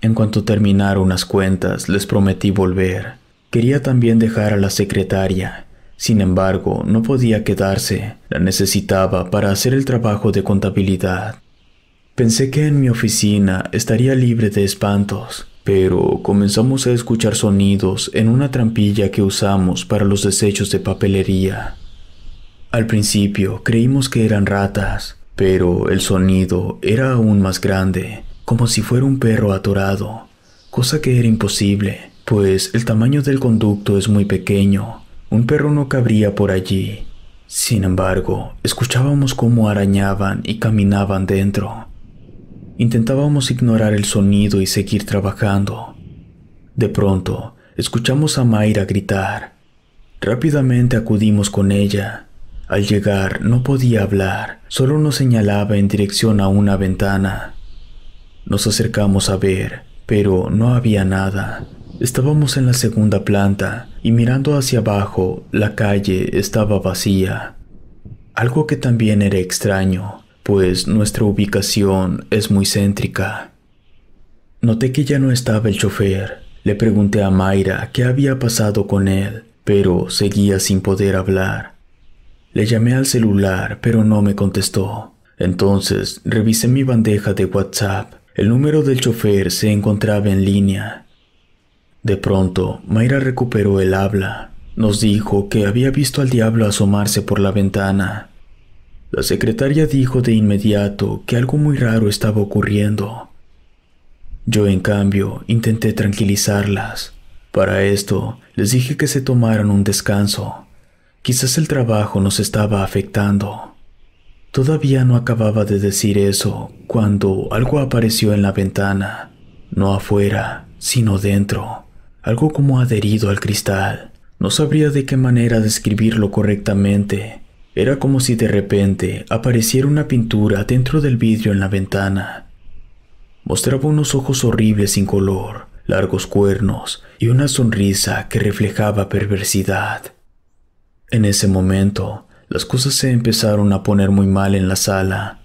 En cuanto terminaron unas cuentas, les prometí volver. Quería también dejar a la secretaria, sin embargo, no podía quedarse, la necesitaba para hacer el trabajo de contabilidad. Pensé que en mi oficina estaría libre de espantos, pero comenzamos a escuchar sonidos en una trampilla que usamos para los desechos de papelería. Al principio creímos que eran ratas, pero el sonido era aún más grande, como si fuera un perro atorado, cosa que era imposible, pues el tamaño del conducto es muy pequeño un perro no cabría por allí. Sin embargo, escuchábamos cómo arañaban y caminaban dentro. Intentábamos ignorar el sonido y seguir trabajando. De pronto, escuchamos a Mayra gritar. Rápidamente acudimos con ella. Al llegar no podía hablar, solo nos señalaba en dirección a una ventana. Nos acercamos a ver, pero no había nada. Estábamos en la segunda planta y mirando hacia abajo, la calle estaba vacía. Algo que también era extraño, pues nuestra ubicación es muy céntrica. Noté que ya no estaba el chofer. Le pregunté a Mayra qué había pasado con él, pero seguía sin poder hablar. Le llamé al celular, pero no me contestó. Entonces revisé mi bandeja de WhatsApp. El número del chofer se encontraba en línea. De pronto, Mayra recuperó el habla. Nos dijo que había visto al diablo asomarse por la ventana. La secretaria dijo de inmediato que algo muy raro estaba ocurriendo. Yo, en cambio, intenté tranquilizarlas. Para esto, les dije que se tomaran un descanso. Quizás el trabajo nos estaba afectando. Todavía no acababa de decir eso cuando algo apareció en la ventana, no afuera, sino dentro algo como adherido al cristal. No sabría de qué manera describirlo correctamente. Era como si de repente apareciera una pintura dentro del vidrio en la ventana. Mostraba unos ojos horribles sin color, largos cuernos y una sonrisa que reflejaba perversidad. En ese momento, las cosas se empezaron a poner muy mal en la sala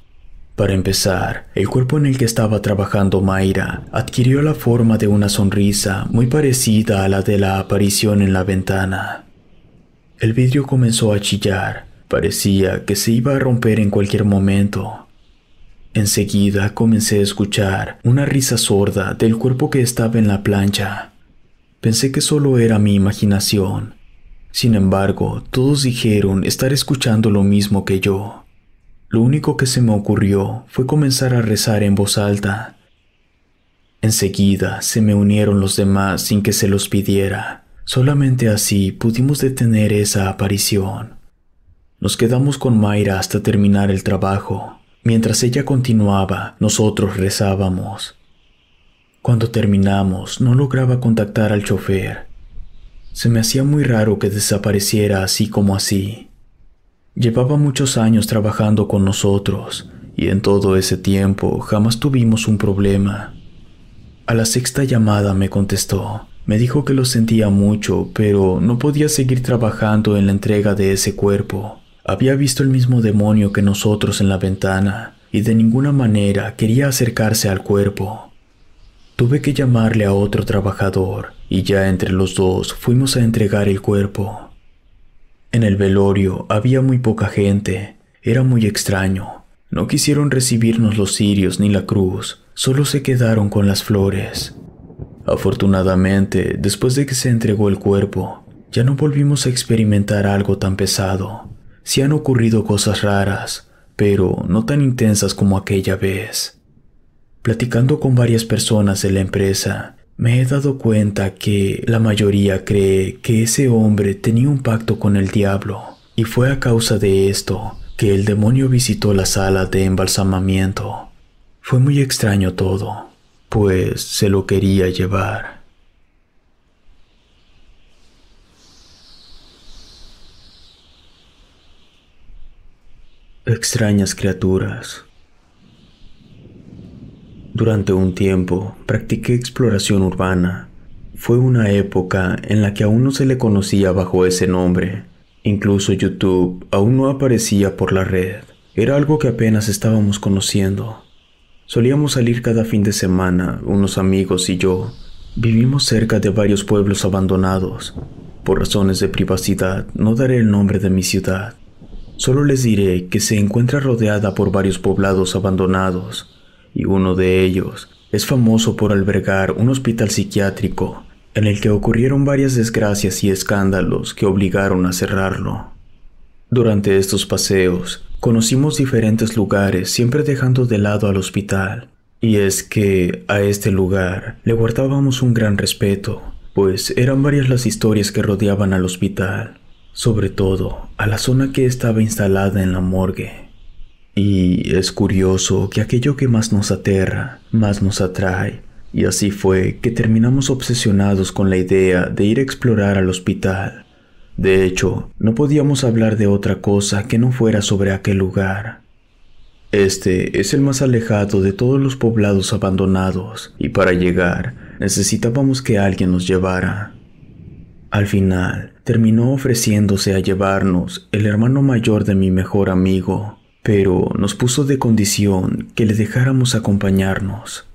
para empezar, el cuerpo en el que estaba trabajando Mayra adquirió la forma de una sonrisa muy parecida a la de la aparición en la ventana. El vidrio comenzó a chillar, parecía que se iba a romper en cualquier momento. Enseguida comencé a escuchar una risa sorda del cuerpo que estaba en la plancha. Pensé que solo era mi imaginación. Sin embargo, todos dijeron estar escuchando lo mismo que yo. Lo único que se me ocurrió fue comenzar a rezar en voz alta. Enseguida se me unieron los demás sin que se los pidiera. Solamente así pudimos detener esa aparición. Nos quedamos con Mayra hasta terminar el trabajo. Mientras ella continuaba, nosotros rezábamos. Cuando terminamos, no lograba contactar al chofer. Se me hacía muy raro que desapareciera así como así. Llevaba muchos años trabajando con nosotros y en todo ese tiempo jamás tuvimos un problema. A la sexta llamada me contestó. Me dijo que lo sentía mucho, pero no podía seguir trabajando en la entrega de ese cuerpo. Había visto el mismo demonio que nosotros en la ventana y de ninguna manera quería acercarse al cuerpo. Tuve que llamarle a otro trabajador y ya entre los dos fuimos a entregar el cuerpo. En el velorio había muy poca gente. Era muy extraño. No quisieron recibirnos los cirios ni la cruz, solo se quedaron con las flores. Afortunadamente, después de que se entregó el cuerpo, ya no volvimos a experimentar algo tan pesado. Se han ocurrido cosas raras, pero no tan intensas como aquella vez. Platicando con varias personas de la empresa, me he dado cuenta que la mayoría cree que ese hombre tenía un pacto con el diablo, y fue a causa de esto que el demonio visitó la sala de embalsamamiento. Fue muy extraño todo, pues se lo quería llevar. Extrañas criaturas. Durante un tiempo practiqué exploración urbana. Fue una época en la que aún no se le conocía bajo ese nombre. Incluso YouTube aún no aparecía por la red. Era algo que apenas estábamos conociendo. Solíamos salir cada fin de semana, unos amigos y yo. Vivimos cerca de varios pueblos abandonados. Por razones de privacidad, no daré el nombre de mi ciudad. Solo les diré que se encuentra rodeada por varios poblados abandonados, y uno de ellos es famoso por albergar un hospital psiquiátrico en el que ocurrieron varias desgracias y escándalos que obligaron a cerrarlo. Durante estos paseos, conocimos diferentes lugares siempre dejando de lado al hospital, y es que a este lugar le guardábamos un gran respeto, pues eran varias las historias que rodeaban al hospital, sobre todo a la zona que estaba instalada en la morgue. Y es curioso que aquello que más nos aterra, más nos atrae. Y así fue que terminamos obsesionados con la idea de ir a explorar al hospital. De hecho, no podíamos hablar de otra cosa que no fuera sobre aquel lugar. Este es el más alejado de todos los poblados abandonados, y para llegar necesitábamos que alguien nos llevara. Al final, terminó ofreciéndose a llevarnos el hermano mayor de mi mejor amigo, pero nos puso de condición que le dejáramos acompañarnos.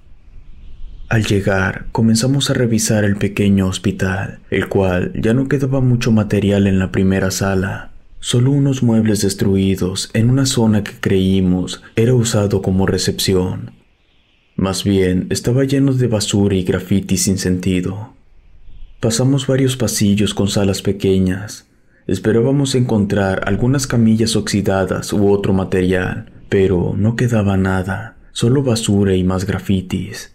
Al llegar, comenzamos a revisar el pequeño hospital, el cual ya no quedaba mucho material en la primera sala, solo unos muebles destruidos en una zona que creímos era usado como recepción. Más bien, estaba lleno de basura y grafiti sin sentido. Pasamos varios pasillos con salas pequeñas, Esperábamos encontrar algunas camillas oxidadas u otro material, pero no quedaba nada, solo basura y más grafitis.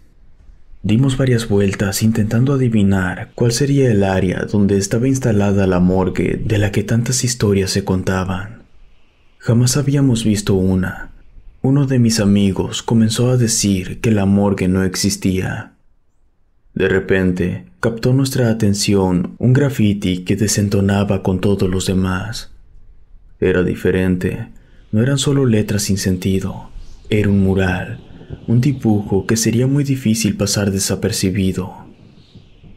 Dimos varias vueltas intentando adivinar cuál sería el área donde estaba instalada la morgue de la que tantas historias se contaban. Jamás habíamos visto una. Uno de mis amigos comenzó a decir que la morgue no existía, de repente, captó nuestra atención un graffiti que desentonaba con todos los demás. Era diferente, no eran solo letras sin sentido, era un mural, un dibujo que sería muy difícil pasar desapercibido.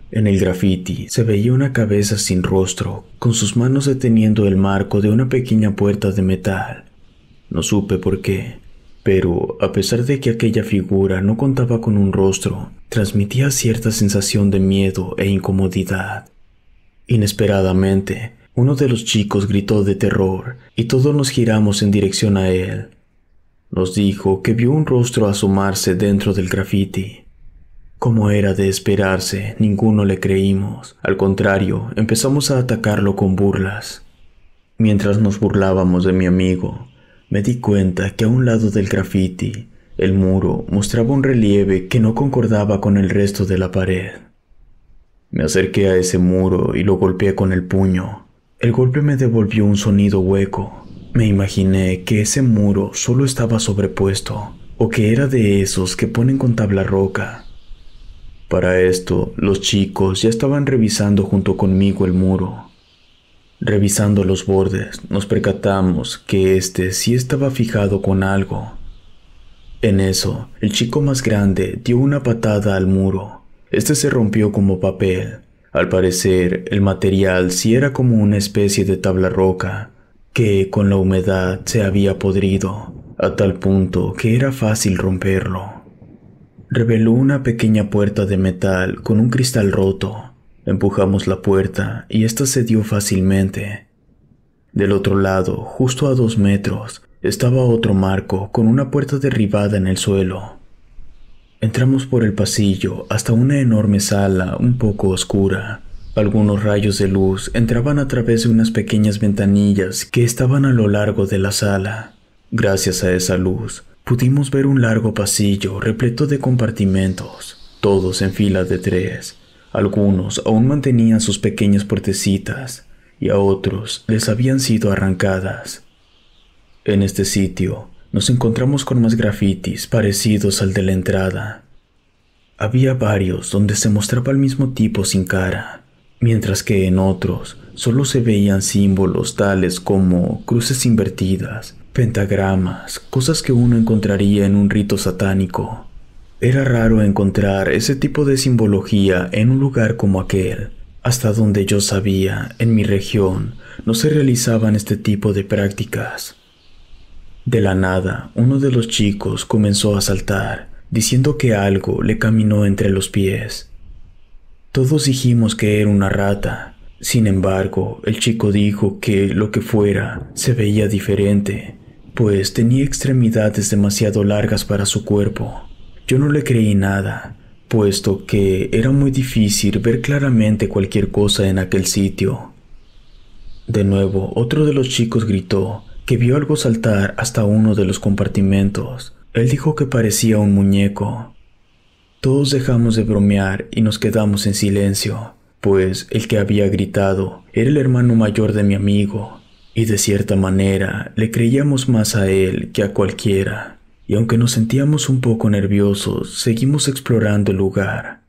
En el graffiti se veía una cabeza sin rostro, con sus manos deteniendo el marco de una pequeña puerta de metal. No supe por qué, pero a pesar de que aquella figura no contaba con un rostro, transmitía cierta sensación de miedo e incomodidad. Inesperadamente, uno de los chicos gritó de terror y todos nos giramos en dirección a él. Nos dijo que vio un rostro asomarse dentro del graffiti. Como era de esperarse, ninguno le creímos. Al contrario, empezamos a atacarlo con burlas. Mientras nos burlábamos de mi amigo, me di cuenta que a un lado del grafiti, el muro mostraba un relieve que no concordaba con el resto de la pared. Me acerqué a ese muro y lo golpeé con el puño. El golpe me devolvió un sonido hueco. Me imaginé que ese muro solo estaba sobrepuesto, o que era de esos que ponen con tabla roca. Para esto, los chicos ya estaban revisando junto conmigo el muro. Revisando los bordes, nos percatamos que este sí estaba fijado con algo. En eso, el chico más grande dio una patada al muro. Este se rompió como papel. Al parecer, el material sí era como una especie de tabla roca, que con la humedad se había podrido, a tal punto que era fácil romperlo. Reveló una pequeña puerta de metal con un cristal roto. Empujamos la puerta y ésta se dio fácilmente. Del otro lado, justo a dos metros, estaba otro marco con una puerta derribada en el suelo. Entramos por el pasillo hasta una enorme sala un poco oscura. Algunos rayos de luz entraban a través de unas pequeñas ventanillas que estaban a lo largo de la sala. Gracias a esa luz, pudimos ver un largo pasillo repleto de compartimentos, todos en fila de tres, algunos aún mantenían sus pequeñas puertecitas y a otros les habían sido arrancadas. En este sitio nos encontramos con más grafitis parecidos al de la entrada. Había varios donde se mostraba el mismo tipo sin cara, mientras que en otros solo se veían símbolos tales como cruces invertidas, pentagramas, cosas que uno encontraría en un rito satánico. Era raro encontrar ese tipo de simbología en un lugar como aquel. Hasta donde yo sabía, en mi región no se realizaban este tipo de prácticas. De la nada, uno de los chicos comenzó a saltar, diciendo que algo le caminó entre los pies. Todos dijimos que era una rata. Sin embargo, el chico dijo que lo que fuera se veía diferente, pues tenía extremidades demasiado largas para su cuerpo yo no le creí nada, puesto que era muy difícil ver claramente cualquier cosa en aquel sitio. De nuevo, otro de los chicos gritó que vio algo saltar hasta uno de los compartimentos. Él dijo que parecía un muñeco. Todos dejamos de bromear y nos quedamos en silencio, pues el que había gritado era el hermano mayor de mi amigo, y de cierta manera le creíamos más a él que a cualquiera y aunque nos sentíamos un poco nerviosos, seguimos explorando el lugar.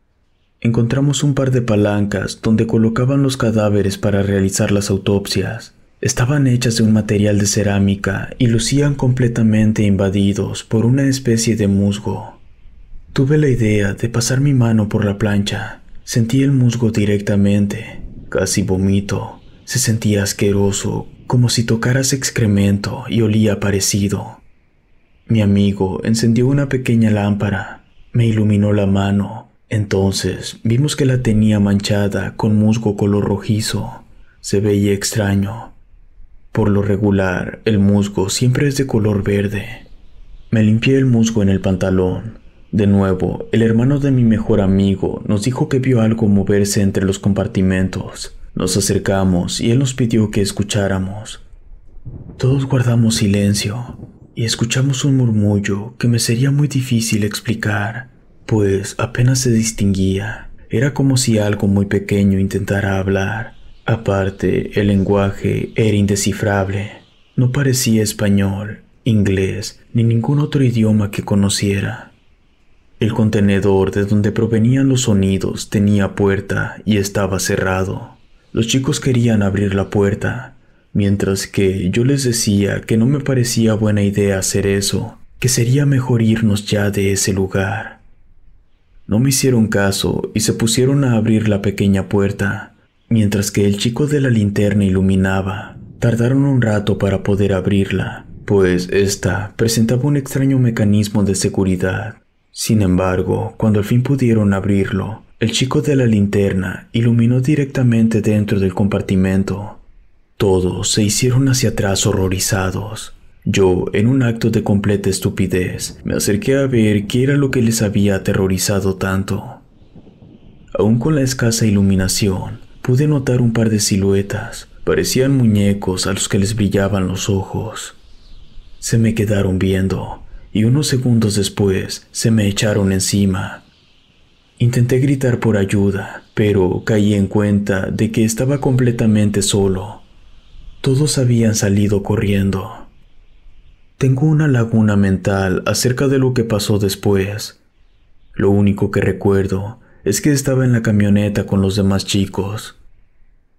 Encontramos un par de palancas donde colocaban los cadáveres para realizar las autopsias. Estaban hechas de un material de cerámica y lucían completamente invadidos por una especie de musgo. Tuve la idea de pasar mi mano por la plancha. Sentí el musgo directamente, casi vomito. Se sentía asqueroso, como si tocaras excremento y olía parecido. Mi amigo encendió una pequeña lámpara, me iluminó la mano, entonces vimos que la tenía manchada con musgo color rojizo. Se veía extraño. Por lo regular, el musgo siempre es de color verde. Me limpié el musgo en el pantalón. De nuevo, el hermano de mi mejor amigo nos dijo que vio algo moverse entre los compartimentos. Nos acercamos y él nos pidió que escucháramos. Todos guardamos silencio y escuchamos un murmullo que me sería muy difícil explicar, pues apenas se distinguía. Era como si algo muy pequeño intentara hablar. Aparte, el lenguaje era indescifrable. No parecía español, inglés, ni ningún otro idioma que conociera. El contenedor de donde provenían los sonidos tenía puerta y estaba cerrado. Los chicos querían abrir la puerta, mientras que yo les decía que no me parecía buena idea hacer eso, que sería mejor irnos ya de ese lugar. No me hicieron caso y se pusieron a abrir la pequeña puerta, mientras que el chico de la linterna iluminaba. Tardaron un rato para poder abrirla, pues ésta presentaba un extraño mecanismo de seguridad. Sin embargo, cuando al fin pudieron abrirlo, el chico de la linterna iluminó directamente dentro del compartimento, todos se hicieron hacia atrás horrorizados. Yo, en un acto de completa estupidez, me acerqué a ver qué era lo que les había aterrorizado tanto. Aún con la escasa iluminación, pude notar un par de siluetas. Parecían muñecos a los que les brillaban los ojos. Se me quedaron viendo, y unos segundos después se me echaron encima. Intenté gritar por ayuda, pero caí en cuenta de que estaba completamente solo. Todos habían salido corriendo. Tengo una laguna mental acerca de lo que pasó después. Lo único que recuerdo es que estaba en la camioneta con los demás chicos.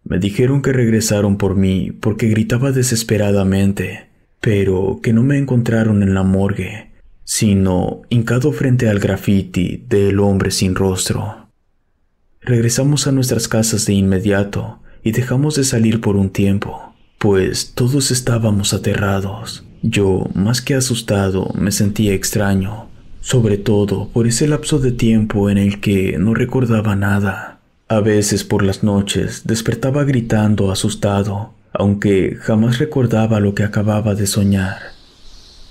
Me dijeron que regresaron por mí porque gritaba desesperadamente, pero que no me encontraron en la morgue, sino hincado frente al graffiti del hombre sin rostro. Regresamos a nuestras casas de inmediato y dejamos de salir por un tiempo pues todos estábamos aterrados. Yo, más que asustado, me sentía extraño, sobre todo por ese lapso de tiempo en el que no recordaba nada. A veces por las noches despertaba gritando asustado, aunque jamás recordaba lo que acababa de soñar.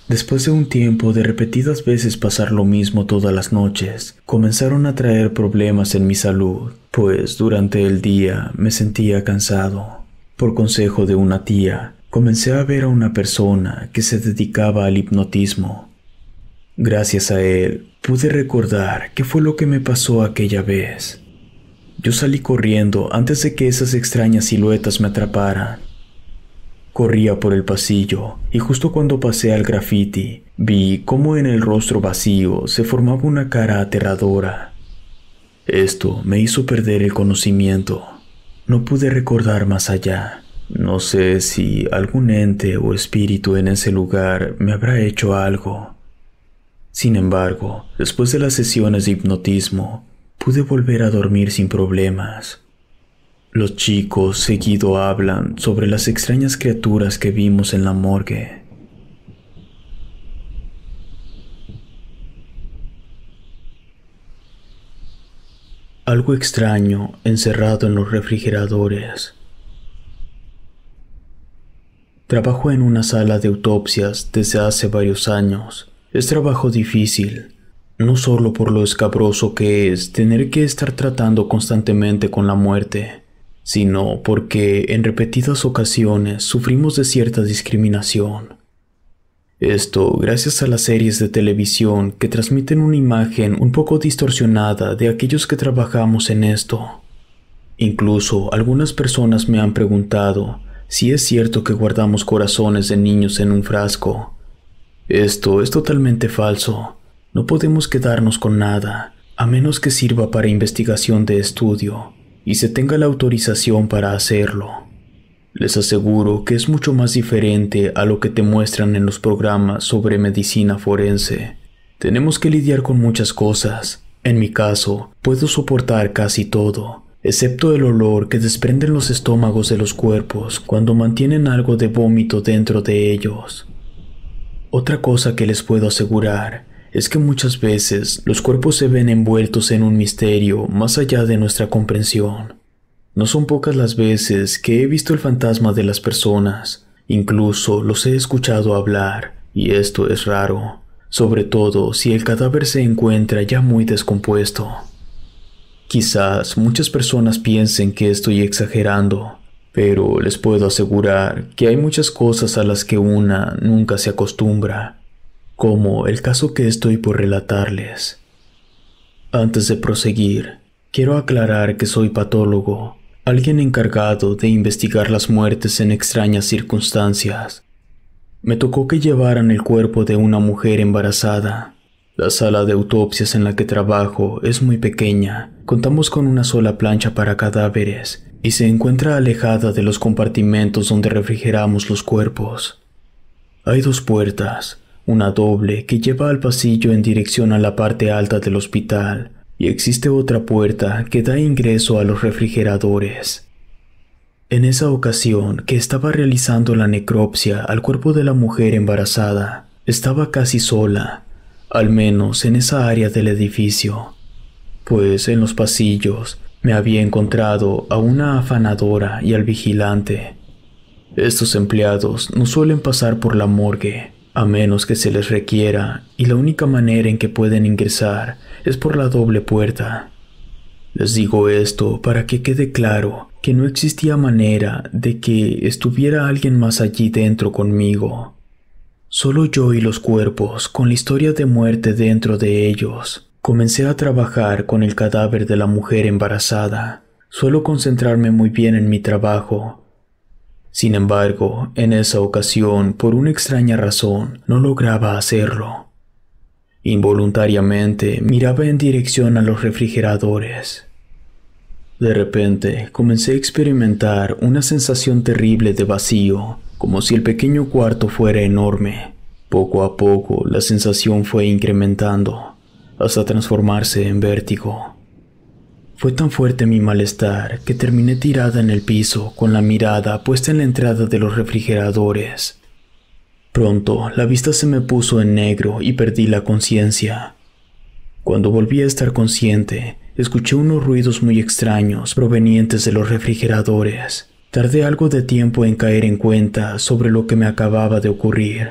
Después de un tiempo de repetidas veces pasar lo mismo todas las noches, comenzaron a traer problemas en mi salud, pues durante el día me sentía cansado. Por consejo de una tía, comencé a ver a una persona que se dedicaba al hipnotismo. Gracias a él, pude recordar qué fue lo que me pasó aquella vez. Yo salí corriendo antes de que esas extrañas siluetas me atraparan. Corría por el pasillo y justo cuando pasé al graffiti, vi cómo en el rostro vacío se formaba una cara aterradora. Esto me hizo perder el conocimiento. No pude recordar más allá. No sé si algún ente o espíritu en ese lugar me habrá hecho algo. Sin embargo, después de las sesiones de hipnotismo, pude volver a dormir sin problemas. Los chicos seguido hablan sobre las extrañas criaturas que vimos en la morgue. Algo extraño encerrado en los refrigeradores. Trabajo en una sala de autopsias desde hace varios años. Es trabajo difícil, no solo por lo escabroso que es tener que estar tratando constantemente con la muerte, sino porque en repetidas ocasiones sufrimos de cierta discriminación. Esto gracias a las series de televisión que transmiten una imagen un poco distorsionada de aquellos que trabajamos en esto. Incluso algunas personas me han preguntado si es cierto que guardamos corazones de niños en un frasco. Esto es totalmente falso. No podemos quedarnos con nada, a menos que sirva para investigación de estudio y se tenga la autorización para hacerlo. Les aseguro que es mucho más diferente a lo que te muestran en los programas sobre medicina forense. Tenemos que lidiar con muchas cosas. En mi caso, puedo soportar casi todo, excepto el olor que desprenden los estómagos de los cuerpos cuando mantienen algo de vómito dentro de ellos. Otra cosa que les puedo asegurar es que muchas veces los cuerpos se ven envueltos en un misterio más allá de nuestra comprensión. No son pocas las veces que he visto el fantasma de las personas, incluso los he escuchado hablar, y esto es raro, sobre todo si el cadáver se encuentra ya muy descompuesto. Quizás muchas personas piensen que estoy exagerando, pero les puedo asegurar que hay muchas cosas a las que una nunca se acostumbra, como el caso que estoy por relatarles. Antes de proseguir, quiero aclarar que soy patólogo, alguien encargado de investigar las muertes en extrañas circunstancias. Me tocó que llevaran el cuerpo de una mujer embarazada. La sala de autopsias en la que trabajo es muy pequeña. Contamos con una sola plancha para cadáveres y se encuentra alejada de los compartimentos donde refrigeramos los cuerpos. Hay dos puertas, una doble que lleva al pasillo en dirección a la parte alta del hospital y existe otra puerta que da ingreso a los refrigeradores. En esa ocasión que estaba realizando la necropsia al cuerpo de la mujer embarazada, estaba casi sola, al menos en esa área del edificio, pues en los pasillos me había encontrado a una afanadora y al vigilante. Estos empleados no suelen pasar por la morgue, a menos que se les requiera, y la única manera en que pueden ingresar es por la doble puerta. Les digo esto para que quede claro que no existía manera de que estuviera alguien más allí dentro conmigo. Solo yo y los cuerpos, con la historia de muerte dentro de ellos, comencé a trabajar con el cadáver de la mujer embarazada. Suelo concentrarme muy bien en mi trabajo, sin embargo, en esa ocasión, por una extraña razón, no lograba hacerlo. Involuntariamente miraba en dirección a los refrigeradores. De repente comencé a experimentar una sensación terrible de vacío, como si el pequeño cuarto fuera enorme. Poco a poco la sensación fue incrementando, hasta transformarse en vértigo. Fue tan fuerte mi malestar que terminé tirada en el piso con la mirada puesta en la entrada de los refrigeradores. Pronto la vista se me puso en negro y perdí la conciencia. Cuando volví a estar consciente, escuché unos ruidos muy extraños provenientes de los refrigeradores. Tardé algo de tiempo en caer en cuenta sobre lo que me acababa de ocurrir,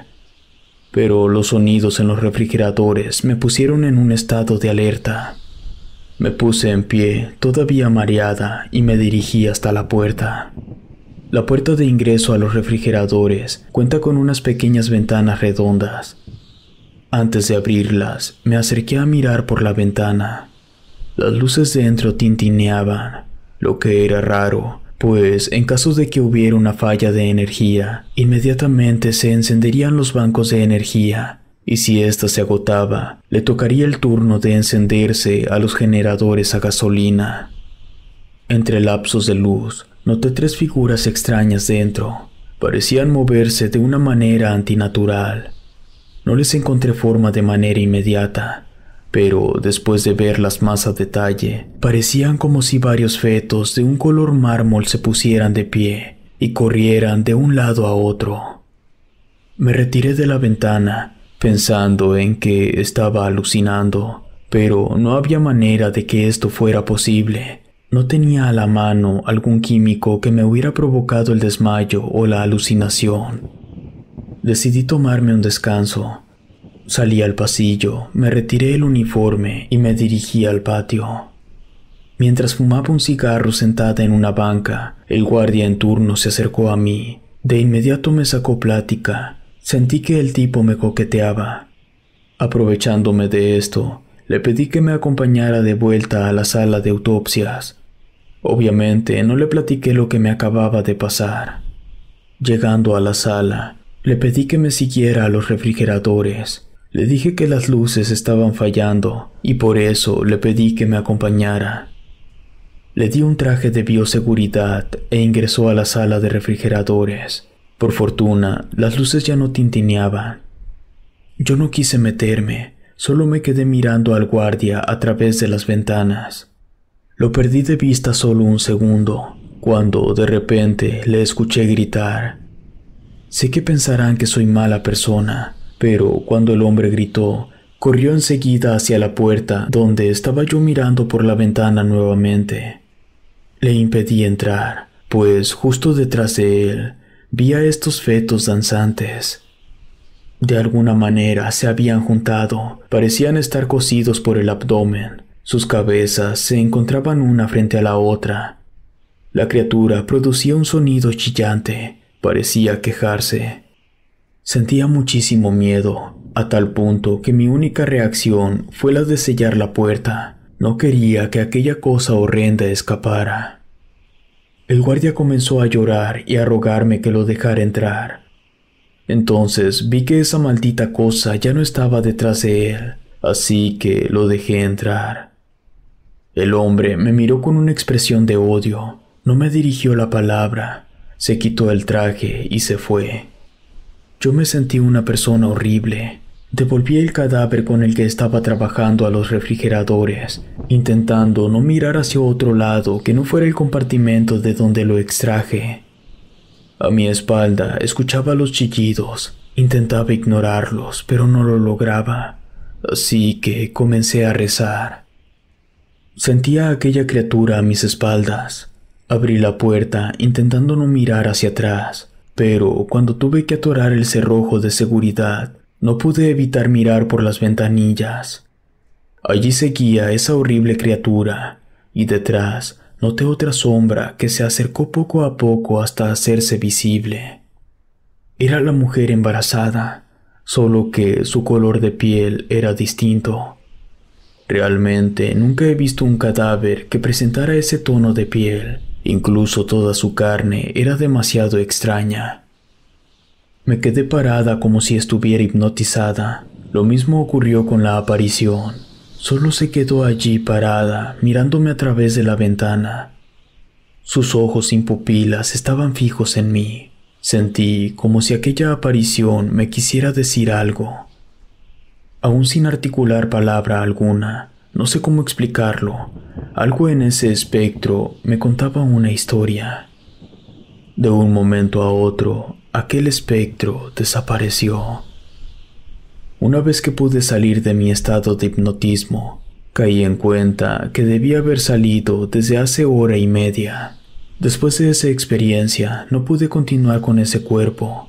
pero los sonidos en los refrigeradores me pusieron en un estado de alerta. Me puse en pie, todavía mareada, y me dirigí hasta la puerta. La puerta de ingreso a los refrigeradores cuenta con unas pequeñas ventanas redondas. Antes de abrirlas, me acerqué a mirar por la ventana. Las luces dentro tintineaban, lo que era raro, pues en caso de que hubiera una falla de energía, inmediatamente se encenderían los bancos de energía y si ésta se agotaba, le tocaría el turno de encenderse a los generadores a gasolina. Entre lapsos de luz, noté tres figuras extrañas dentro. Parecían moverse de una manera antinatural. No les encontré forma de manera inmediata, pero después de verlas más a detalle, parecían como si varios fetos de un color mármol se pusieran de pie y corrieran de un lado a otro. Me retiré de la ventana pensando en que estaba alucinando, pero no había manera de que esto fuera posible. No tenía a la mano algún químico que me hubiera provocado el desmayo o la alucinación. Decidí tomarme un descanso. Salí al pasillo, me retiré el uniforme y me dirigí al patio. Mientras fumaba un cigarro sentada en una banca, el guardia en turno se acercó a mí. De inmediato me sacó plática Sentí que el tipo me coqueteaba. Aprovechándome de esto, le pedí que me acompañara de vuelta a la sala de autopsias. Obviamente no le platiqué lo que me acababa de pasar. Llegando a la sala, le pedí que me siguiera a los refrigeradores. Le dije que las luces estaban fallando y por eso le pedí que me acompañara. Le di un traje de bioseguridad e ingresó a la sala de refrigeradores. Por fortuna, las luces ya no tintineaban. Yo no quise meterme, solo me quedé mirando al guardia a través de las ventanas. Lo perdí de vista solo un segundo, cuando de repente le escuché gritar. Sé que pensarán que soy mala persona, pero cuando el hombre gritó, corrió enseguida hacia la puerta donde estaba yo mirando por la ventana nuevamente. Le impedí entrar, pues justo detrás de él Vi a estos fetos danzantes. De alguna manera se habían juntado, parecían estar cosidos por el abdomen. Sus cabezas se encontraban una frente a la otra. La criatura producía un sonido chillante, parecía quejarse. Sentía muchísimo miedo, a tal punto que mi única reacción fue la de sellar la puerta. No quería que aquella cosa horrenda escapara. El guardia comenzó a llorar y a rogarme que lo dejara entrar. Entonces vi que esa maldita cosa ya no estaba detrás de él, así que lo dejé entrar. El hombre me miró con una expresión de odio, no me dirigió la palabra, se quitó el traje y se fue. Yo me sentí una persona horrible, Devolví el cadáver con el que estaba trabajando a los refrigeradores, intentando no mirar hacia otro lado que no fuera el compartimento de donde lo extraje. A mi espalda escuchaba los chillidos, intentaba ignorarlos, pero no lo lograba, así que comencé a rezar. Sentía a aquella criatura a mis espaldas. Abrí la puerta intentando no mirar hacia atrás, pero cuando tuve que atorar el cerrojo de seguridad, no pude evitar mirar por las ventanillas. Allí seguía esa horrible criatura, y detrás noté otra sombra que se acercó poco a poco hasta hacerse visible. Era la mujer embarazada, solo que su color de piel era distinto. Realmente nunca he visto un cadáver que presentara ese tono de piel, incluso toda su carne era demasiado extraña. Me quedé parada como si estuviera hipnotizada. Lo mismo ocurrió con la aparición. Solo se quedó allí parada, mirándome a través de la ventana. Sus ojos sin pupilas estaban fijos en mí. Sentí como si aquella aparición me quisiera decir algo. Aún sin articular palabra alguna, no sé cómo explicarlo, algo en ese espectro me contaba una historia. De un momento a otro, Aquel espectro desapareció. Una vez que pude salir de mi estado de hipnotismo, caí en cuenta que debía haber salido desde hace hora y media. Después de esa experiencia, no pude continuar con ese cuerpo.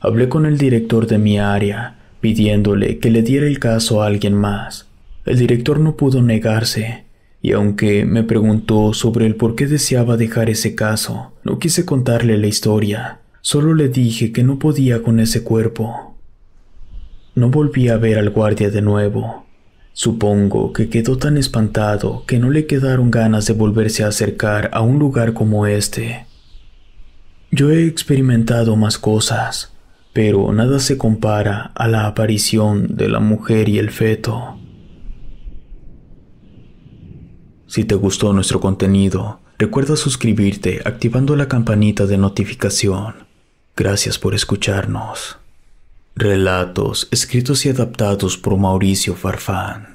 Hablé con el director de mi área, pidiéndole que le diera el caso a alguien más. El director no pudo negarse, y aunque me preguntó sobre el por qué deseaba dejar ese caso, no quise contarle la historia. Solo le dije que no podía con ese cuerpo. No volví a ver al guardia de nuevo. Supongo que quedó tan espantado que no le quedaron ganas de volverse a acercar a un lugar como este. Yo he experimentado más cosas, pero nada se compara a la aparición de la mujer y el feto. Si te gustó nuestro contenido, recuerda suscribirte activando la campanita de notificación. Gracias por escucharnos. Relatos escritos y adaptados por Mauricio Farfán.